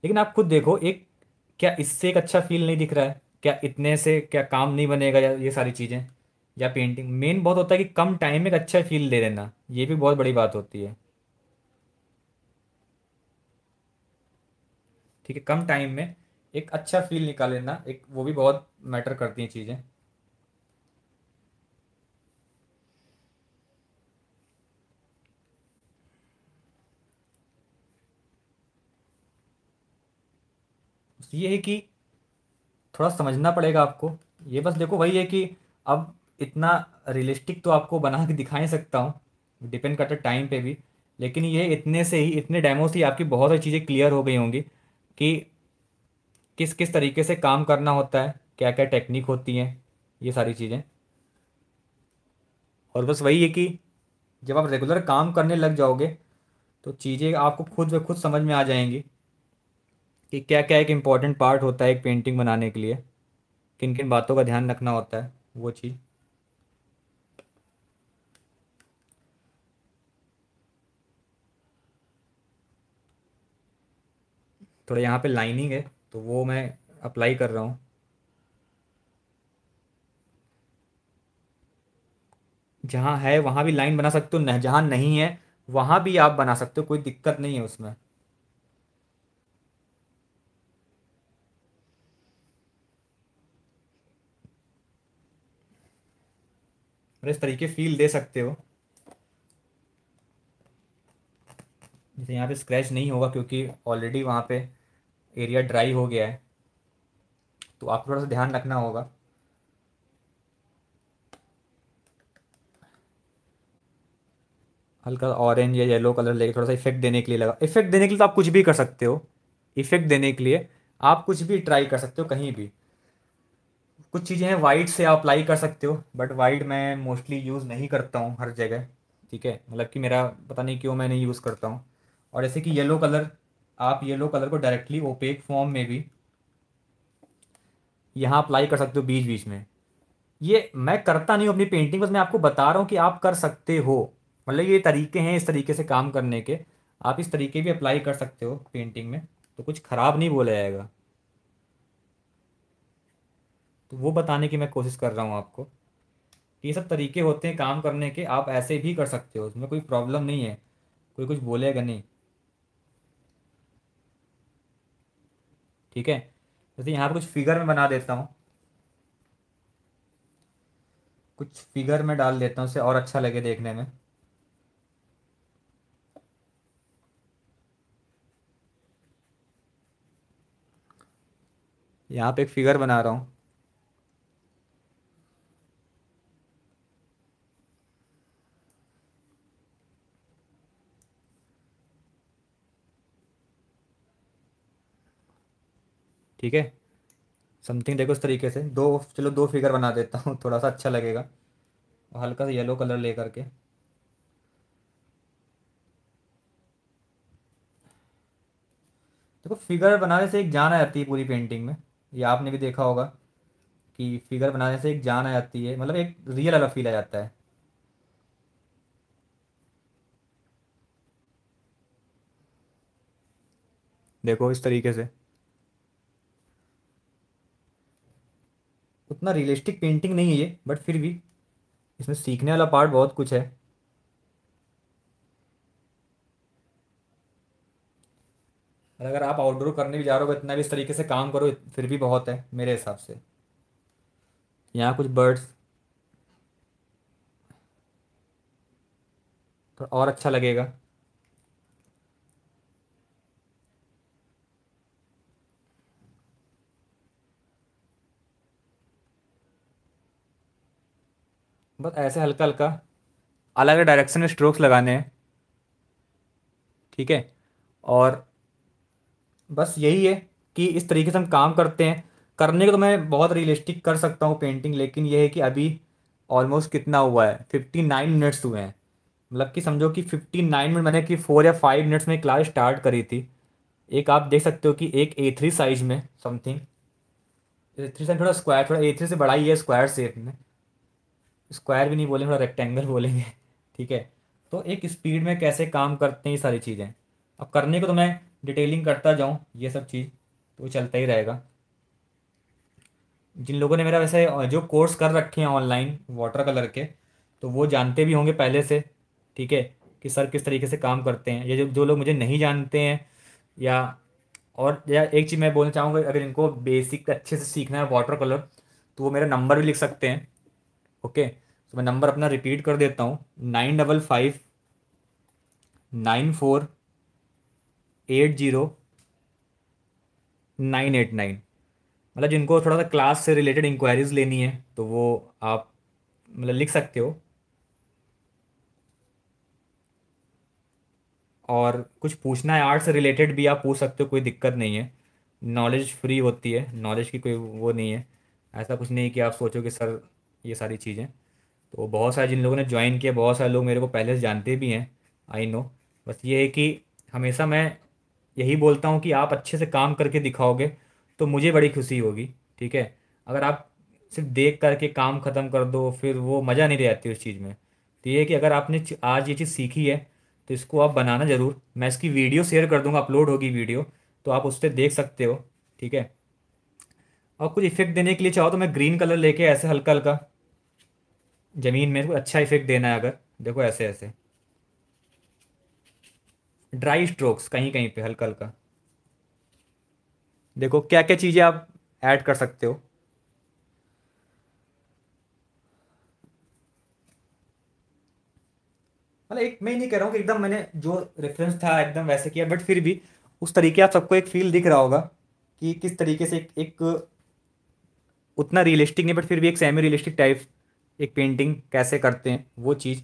लेकिन आप खुद देखो एक क्या इससे एक अच्छा फील नहीं दिख रहा है क्या इतने से क्या काम नहीं बनेगा या ये सारी चीज़ें या पेंटिंग मेन बहुत होता है कि कम टाइम में एक अच्छा फील दे देना ये भी बहुत बड़ी बात होती है ठीक है कम टाइम में एक अच्छा फील निकाल लेना एक वो भी बहुत मैटर करती हैं चीज़ें ये है कि थोड़ा समझना पड़ेगा आपको ये बस देखो वही है कि अब इतना रियलिस्टिक तो आपको बना के दिखा ही सकता हूँ डिपेंड करता टाइम पे भी लेकिन ये इतने से ही इतने डेमो से ही आपकी बहुत सारी चीज़ें क्लियर हो गई होंगी कि किस किस तरीके से काम करना होता है क्या क्या टेक्निक होती हैं ये सारी चीज़ें और बस वही है कि जब आप रेगुलर काम करने लग जाओगे तो चीज़ें आपको खुद ब खुद समझ में आ जाएंगी कि क्या क्या एक इम्पॉर्टेंट पार्ट होता है एक पेंटिंग बनाने के लिए किन किन बातों का ध्यान रखना होता है वो चीज़ थोड़ा यहाँ पे लाइनिंग है तो वो मैं अप्लाई कर रहा हूँ जहाँ है वहाँ भी लाइन बना सकते हो जहाँ नहीं है वहाँ भी आप बना सकते हो कोई दिक्कत नहीं है उसमें और इस तरीके फील दे सकते हो जैसे यहाँ पे स्क्रैच नहीं होगा क्योंकि ऑलरेडी वहाँ पे एरिया ड्राई हो गया है तो आपको थोड़ा सा ध्यान रखना होगा हल्का ऑरेंज या येलो कलर लेके थोड़ा सा इफेक्ट देने के लिए लगा इफेक्ट देने के लिए तो आप कुछ भी कर सकते हो इफेक्ट देने के लिए आप कुछ भी ट्राई कर सकते हो कहीं भी कुछ चीज़ें हैं वाइट से आप अप्लाई कर सकते हो बट वाइट मैं मोस्टली यूज़ नहीं करता हूँ हर जगह ठीक है मतलब कि मेरा पता नहीं क्यों मैं नहीं यूज़ करता हूँ और जैसे कि येलो कलर आप येलो कलर को डायरेक्टली ओपेक फॉर्म में भी यहाँ अप्लाई कर सकते हो बीच बीच में ये मैं करता नहीं हूँ अपनी पेंटिंग बस मैं आपको बता रहा हूँ कि आप कर सकते हो मतलब ये तरीके हैं इस तरीके से काम करने के आप इस तरीके भी अप्लाई कर सकते हो पेंटिंग में तो कुछ ख़राब नहीं बोला जाएगा वो बताने की मैं कोशिश कर रहा हूँ आपको ये सब तरीके होते हैं काम करने के आप ऐसे भी कर सकते हो उसमें कोई प्रॉब्लम नहीं है कोई कुछ बोलेगा नहीं ठीक है जैसे यहाँ पर कुछ फिगर में बना देता हूँ कुछ फिगर में डाल देता हूँ उसे और अच्छा लगे देखने में यहाँ पे एक फिगर बना रहा हूँ ठीक है समथिंग देखो इस तरीके से दो चलो दो फिगर बना देता हूँ थोड़ा सा अच्छा लगेगा हल्का सा येलो कलर ले करके देखो फिगर बनाने से एक जान आ जाती है पूरी पेंटिंग में ये आपने भी देखा होगा कि फिगर बनाने से एक जान आ जाती है मतलब एक रियल वाला फील आ जाता है देखो इस तरीके से उतना रियलिस्टिक पेंटिंग नहीं है ये बट फिर भी इसमें सीखने वाला पार्ट बहुत कुछ है और अगर आप आउटडोर करने भी जा रहे हो इतना भी इस तरीके से काम करो फिर भी बहुत है मेरे हिसाब से यहाँ कुछ बर्ड्स तो और अच्छा लगेगा बस ऐसे हल्का हल्का अलग अलग डायरेक्शन में स्ट्रोक्स लगाने हैं ठीक है और बस यही है कि इस तरीके से हम काम करते हैं करने को तो मैं बहुत रियलिस्टिक कर सकता हूँ पेंटिंग लेकिन यह है कि अभी ऑलमोस्ट कितना हुआ है फिफ्टी नाइन मिनट्स हुए हैं मतलब कि समझो कि फिफ्टी नाइन मिनट मैंने कि फोर या फाइव मिनट्स में क्लास स्टार्ट करी थी एक आप देख सकते हो कि एक ए थ्री साइज में समथिंग ए थ्री साइज थोड़ा स्क्वायर थोड़ा ए थ्री से बड़ा ही है स्क्वायर शेप में स्क्वायर भी नहीं बोलेंगे थोड़ा रेक्टेंगल बोलेंगे ठीक है तो एक स्पीड में कैसे काम करते हैं ये सारी चीज़ें अब करने को तो मैं डिटेलिंग करता जाऊँ ये सब चीज़ तो चलता ही रहेगा जिन लोगों ने मेरा वैसे जो कोर्स कर रखे हैं ऑनलाइन वाटर कलर के तो वो जानते भी होंगे पहले से ठीक है कि सर किस तरीके से काम करते हैं या जो जो लोग मुझे नहीं जानते हैं या और या एक चीज़ मैं बोलना चाहूँगा अगर इनको बेसिक अच्छे से सीखना है वाटर कलर तो वो मेरा नंबर भी लिख सकते हैं ओके तो मैं नंबर अपना रिपीट कर देता हूँ nine double five nine four eight zero nine eight nine मतलब जिनको थोड़ा सा क्लास से रिलेटेड इंक्वायरीज लेनी है तो वो आप मतलब लिख सकते हो और कुछ पूछना है आर्ट से रिलेटेड भी आप पूछ सकते हो कोई दिक्कत नहीं है नॉलेज फ्री होती है नॉलेज की कोई वो नहीं है ऐसा कुछ नहीं कि आप सोचो कि सर ये सारी चीज़ें तो बहुत सारे जिन लोगों ने ज्वाइन किया बहुत सारे लोग मेरे को पहले से जानते भी हैं आई नो बस ये है कि हमेशा मैं यही बोलता हूँ कि आप अच्छे से काम करके दिखाओगे तो मुझे बड़ी खुशी होगी ठीक है अगर आप सिर्फ देख करके काम ख़त्म कर दो फिर वो मज़ा नहीं रहती उस चीज़ में तो ये कि अगर आपने आज ये चीज़ सीखी है तो इसको आप बनाना ज़रूर मैं इसकी वीडियो शेयर कर दूंगा अपलोड होगी वीडियो तो आप उस पर देख सकते हो ठीक है और कुछ इफेक्ट देने के लिए चाहो तो मैं ग्रीन कलर लेके ऐसे हल्का हल्का ज़मीन में अच्छा इफेक्ट देना है अगर देखो ऐसे ऐसे ड्राई स्ट्रोक्स कहीं कहीं पे हल्का हल्का देखो क्या क्या चीज़ें आप ऐड कर सकते हो मतलब एक मैं नहीं कह रहा हूँ कि एकदम मैंने जो रेफरेंस था एकदम वैसे किया बट फिर भी उस तरीके आप सबको एक फील दिख रहा होगा कि किस तरीके से एक, एक उतना रियलिस्टिक नहीं बट फिर भी एक सेमी रियलिस्टिक टाइप एक पेंटिंग कैसे करते हैं वो चीज़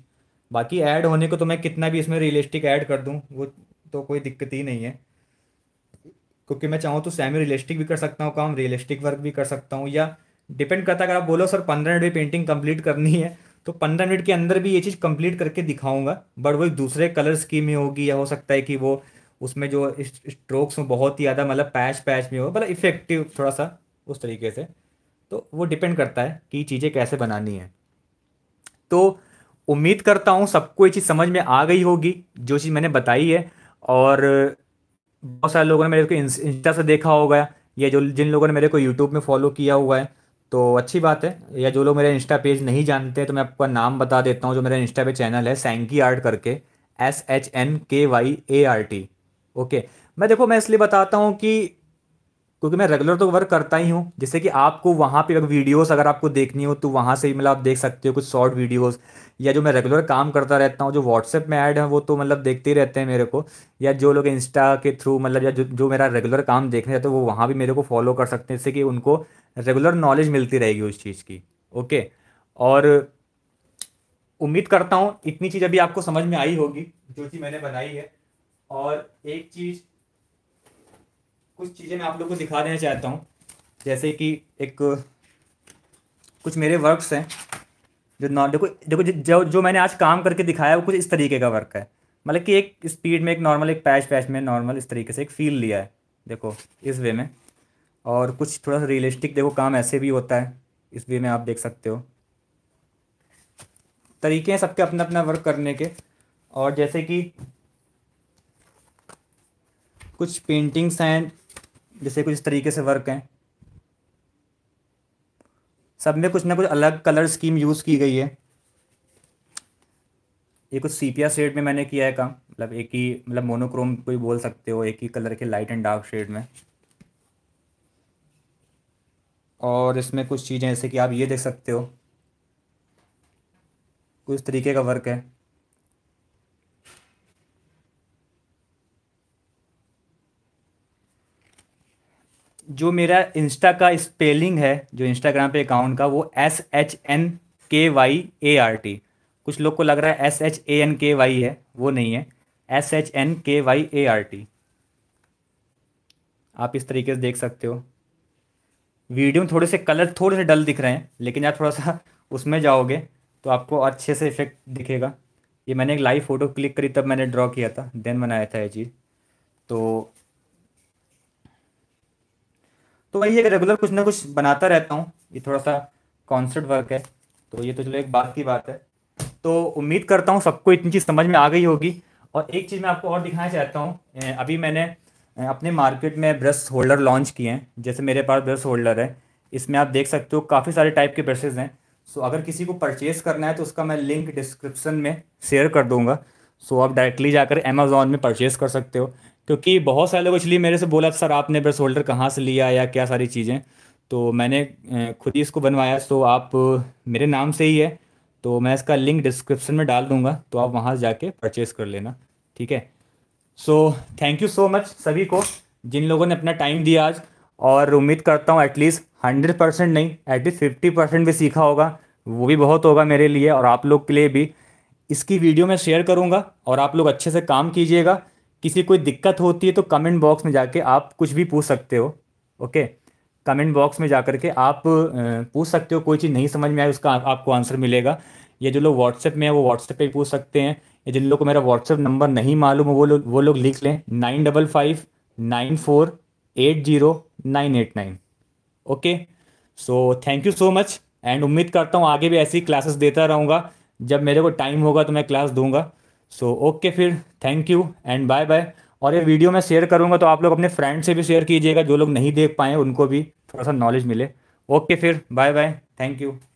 बाकी ऐड होने को तो मैं कितना भी इसमें रियलिस्टिक ऐड कर दूँ वो तो कोई दिक्कत ही नहीं है क्योंकि मैं चाहूँ तो सेमी रियलिस्टिक भी कर सकता हूँ काम रियलिस्टिक वर्क भी कर सकता हूँ या डिपेंड करता है अगर आप बोलो सर पंद्रह मिनट में पेंटिंग कंप्लीट करनी है तो पंद्रह मिनट के अंदर भी ये चीज़ कंप्लीट करके दिखाऊंगा बट वो दूसरे कलर स्कीम में होगी या हो सकता है कि वो उसमें जो स्ट्रोक्स हो बहुत ही ज़्यादा मतलब पैच पैच में हो मतलब इफेक्टिव थोड़ा सा उस तरीके से तो वो डिपेंड करता है कि चीज़ें कैसे बनानी है तो उम्मीद करता हूँ सबको ये चीज़ समझ में आ गई होगी जो चीज़ मैंने बताई है और बहुत सारे लोगों ने मेरे को इंस्टा से देखा होगा या जो जिन लोगों ने मेरे को यूट्यूब में फॉलो किया हुआ है तो अच्छी बात है या जो लोग मेरा इंस्टा पेज नहीं जानते तो मैं आपका नाम बता देता हूँ जो मेरा इंस्टा पे चैनल है सैंकी आर्ट करके S H N K Y A R T okay मैं देखो मैं इसलिए बताता हूँ कि क्योंकि मैं रेगुलर तो वर्क करता ही हूँ जैसे कि आपको वहाँ पे अगर वीडियोस अगर आपको देखनी हो तो वहाँ से ही मतलब आप देख सकते हो कुछ शॉर्ट वीडियोस या जो मैं रेगुलर काम करता रहता हूँ जो व्हाट्सएप में ऐड है वो तो मतलब देखते ही रहते हैं मेरे को या जो लोग इंस्टा के थ्रू मतलब या जो जो मेरा रेगुलर काम देखने जाते हैं वो वहाँ भी मेरे को फॉलो कर सकते हैं जैसे कि उनको रेगुलर नॉलेज मिलती रहेगी उस चीज़ की ओके और उम्मीद करता हूँ इतनी चीज़ अभी आपको समझ में आई होगी जो चीज़ मैंने बनाई है और एक चीज़ कुछ चीज़ें मैं आप लोग को दिखा देना चाहता हूँ जैसे कि एक कुछ मेरे वर्क्स हैं जो नॉ देखो देखो जो जो मैंने आज काम करके दिखाया वो कुछ इस तरीके का वर्क है मतलब कि एक स्पीड में एक नॉर्मल एक पैच पैच में नॉर्मल इस तरीके से एक फील लिया है देखो इस वे में और कुछ थोड़ा सा रियलिस्टिक देखो काम ऐसे भी होता है इस वे में आप देख सकते हो तरीके हैं सबके अपना अपना वर्क करने के और जैसे कि कुछ पेंटिंग्स हैं जैसे कुछ इस तरीके से वर्क हैं सब में कुछ ना कुछ अलग कलर स्कीम यूज़ की गई है ये कुछ सीपिया शेड में मैंने किया है काम मतलब एक ही मतलब मोनोक्रोम कोई बोल सकते हो एक ही कलर के लाइट एंड डार्क शेड में और इसमें कुछ चीज़ें जैसे कि आप ये देख सकते हो कुछ तरीके का वर्क है जो मेरा इंस्टा का स्पेलिंग है जो इंस्टाग्राम पे अकाउंट का वो S H N K Y A R T कुछ लोग को लग रहा है S H A N K Y है वो नहीं है S H N K Y A R T आप इस तरीके से देख सकते हो वीडियो में थोड़े से कलर थोड़े से डल दिख रहे हैं लेकिन आप थोड़ा सा उसमें जाओगे तो आपको अच्छे से इफेक्ट दिखेगा ये मैंने एक लाइव फ़ोटो क्लिक करी तब मैंने ड्रॉ किया था देन बनाया था ये चीज़ तो तो वही है रेगुलर कुछ ना कुछ बनाता रहता हूँ ये थोड़ा सा कॉन्सर्ट वर्क है तो ये तो चलो एक बात की बात है तो उम्मीद करता हूँ सबको इतनी चीज़ समझ में आ गई होगी और एक चीज़ मैं आपको और दिखाना चाहता हूँ अभी मैंने अपने मार्केट में ब्रश होल्डर लॉन्च किए हैं जैसे मेरे पास ब्रश होल्डर है इसमें आप देख सकते हो काफ़ी सारे टाइप के ब्रशेज़ हैं सो अगर किसी को परचेज़ करना है तो उसका मैं लिंक डिस्क्रिप्सन में शेयर कर दूँगा सो आप डायरेक्टली जाकर अमेज़ोन में परचेज़ कर सकते हो क्योंकि बहुत सारे लोग इसलिए मेरे से बोला सर आपने ब्रश होल्डर कहाँ से लिया या क्या सारी चीज़ें तो मैंने खुद ही इसको बनवाया तो आप मेरे नाम से ही है तो मैं इसका लिंक डिस्क्रिप्शन में डाल दूंगा तो आप वहाँ जाके परचेज़ कर लेना ठीक है so thank you so much सभी को जिन लोगों ने अपना टाइम दिया आज और उम्मीद करता हूँ एटलीस्ट हंड्रेड परसेंट नहीं एटलीस्ट फिफ्टी परसेंट भी सीखा होगा वो भी बहुत होगा मेरे लिए और आप लोग के लिए भी इसकी वीडियो मैं शेयर करूँगा और आप लोग अच्छे से काम कीजिएगा किसी कोई दिक्कत होती है तो कमेंट बॉक्स में जाके आप कुछ भी पूछ सकते हो ओके कमेंट बॉक्स में जा के आप पूछ सकते हो कोई चीज़ नहीं समझ में आए उसका आपको आंसर मिलेगा या जो लोग व्हाट्सएप में है वो व्हाट्सएप पे पूछ सकते हैं या जिन लोगों को मेरा व्हाट्सएप नंबर नहीं मालूम है वो लोग वो लोग लिख लें nine double five nine four eight zero nine eight nine okay so thank you so much and उम्मीद करता हूँ आगे भी ऐसी क्लासेस देता रहूँगा जब मेरे को टाइम होगा तो मैं क्लास दूंगा सो ओके फिर thank you and bye bye और ये वीडियो मैं शेयर करूँगा तो आप लोग अपने फ्रेंड से भी शेयर कीजिएगा जो लोग नहीं देख पाए उनको भी थोड़ा सा नॉलेज मिले ओके फिर बाय बाय थैंक यू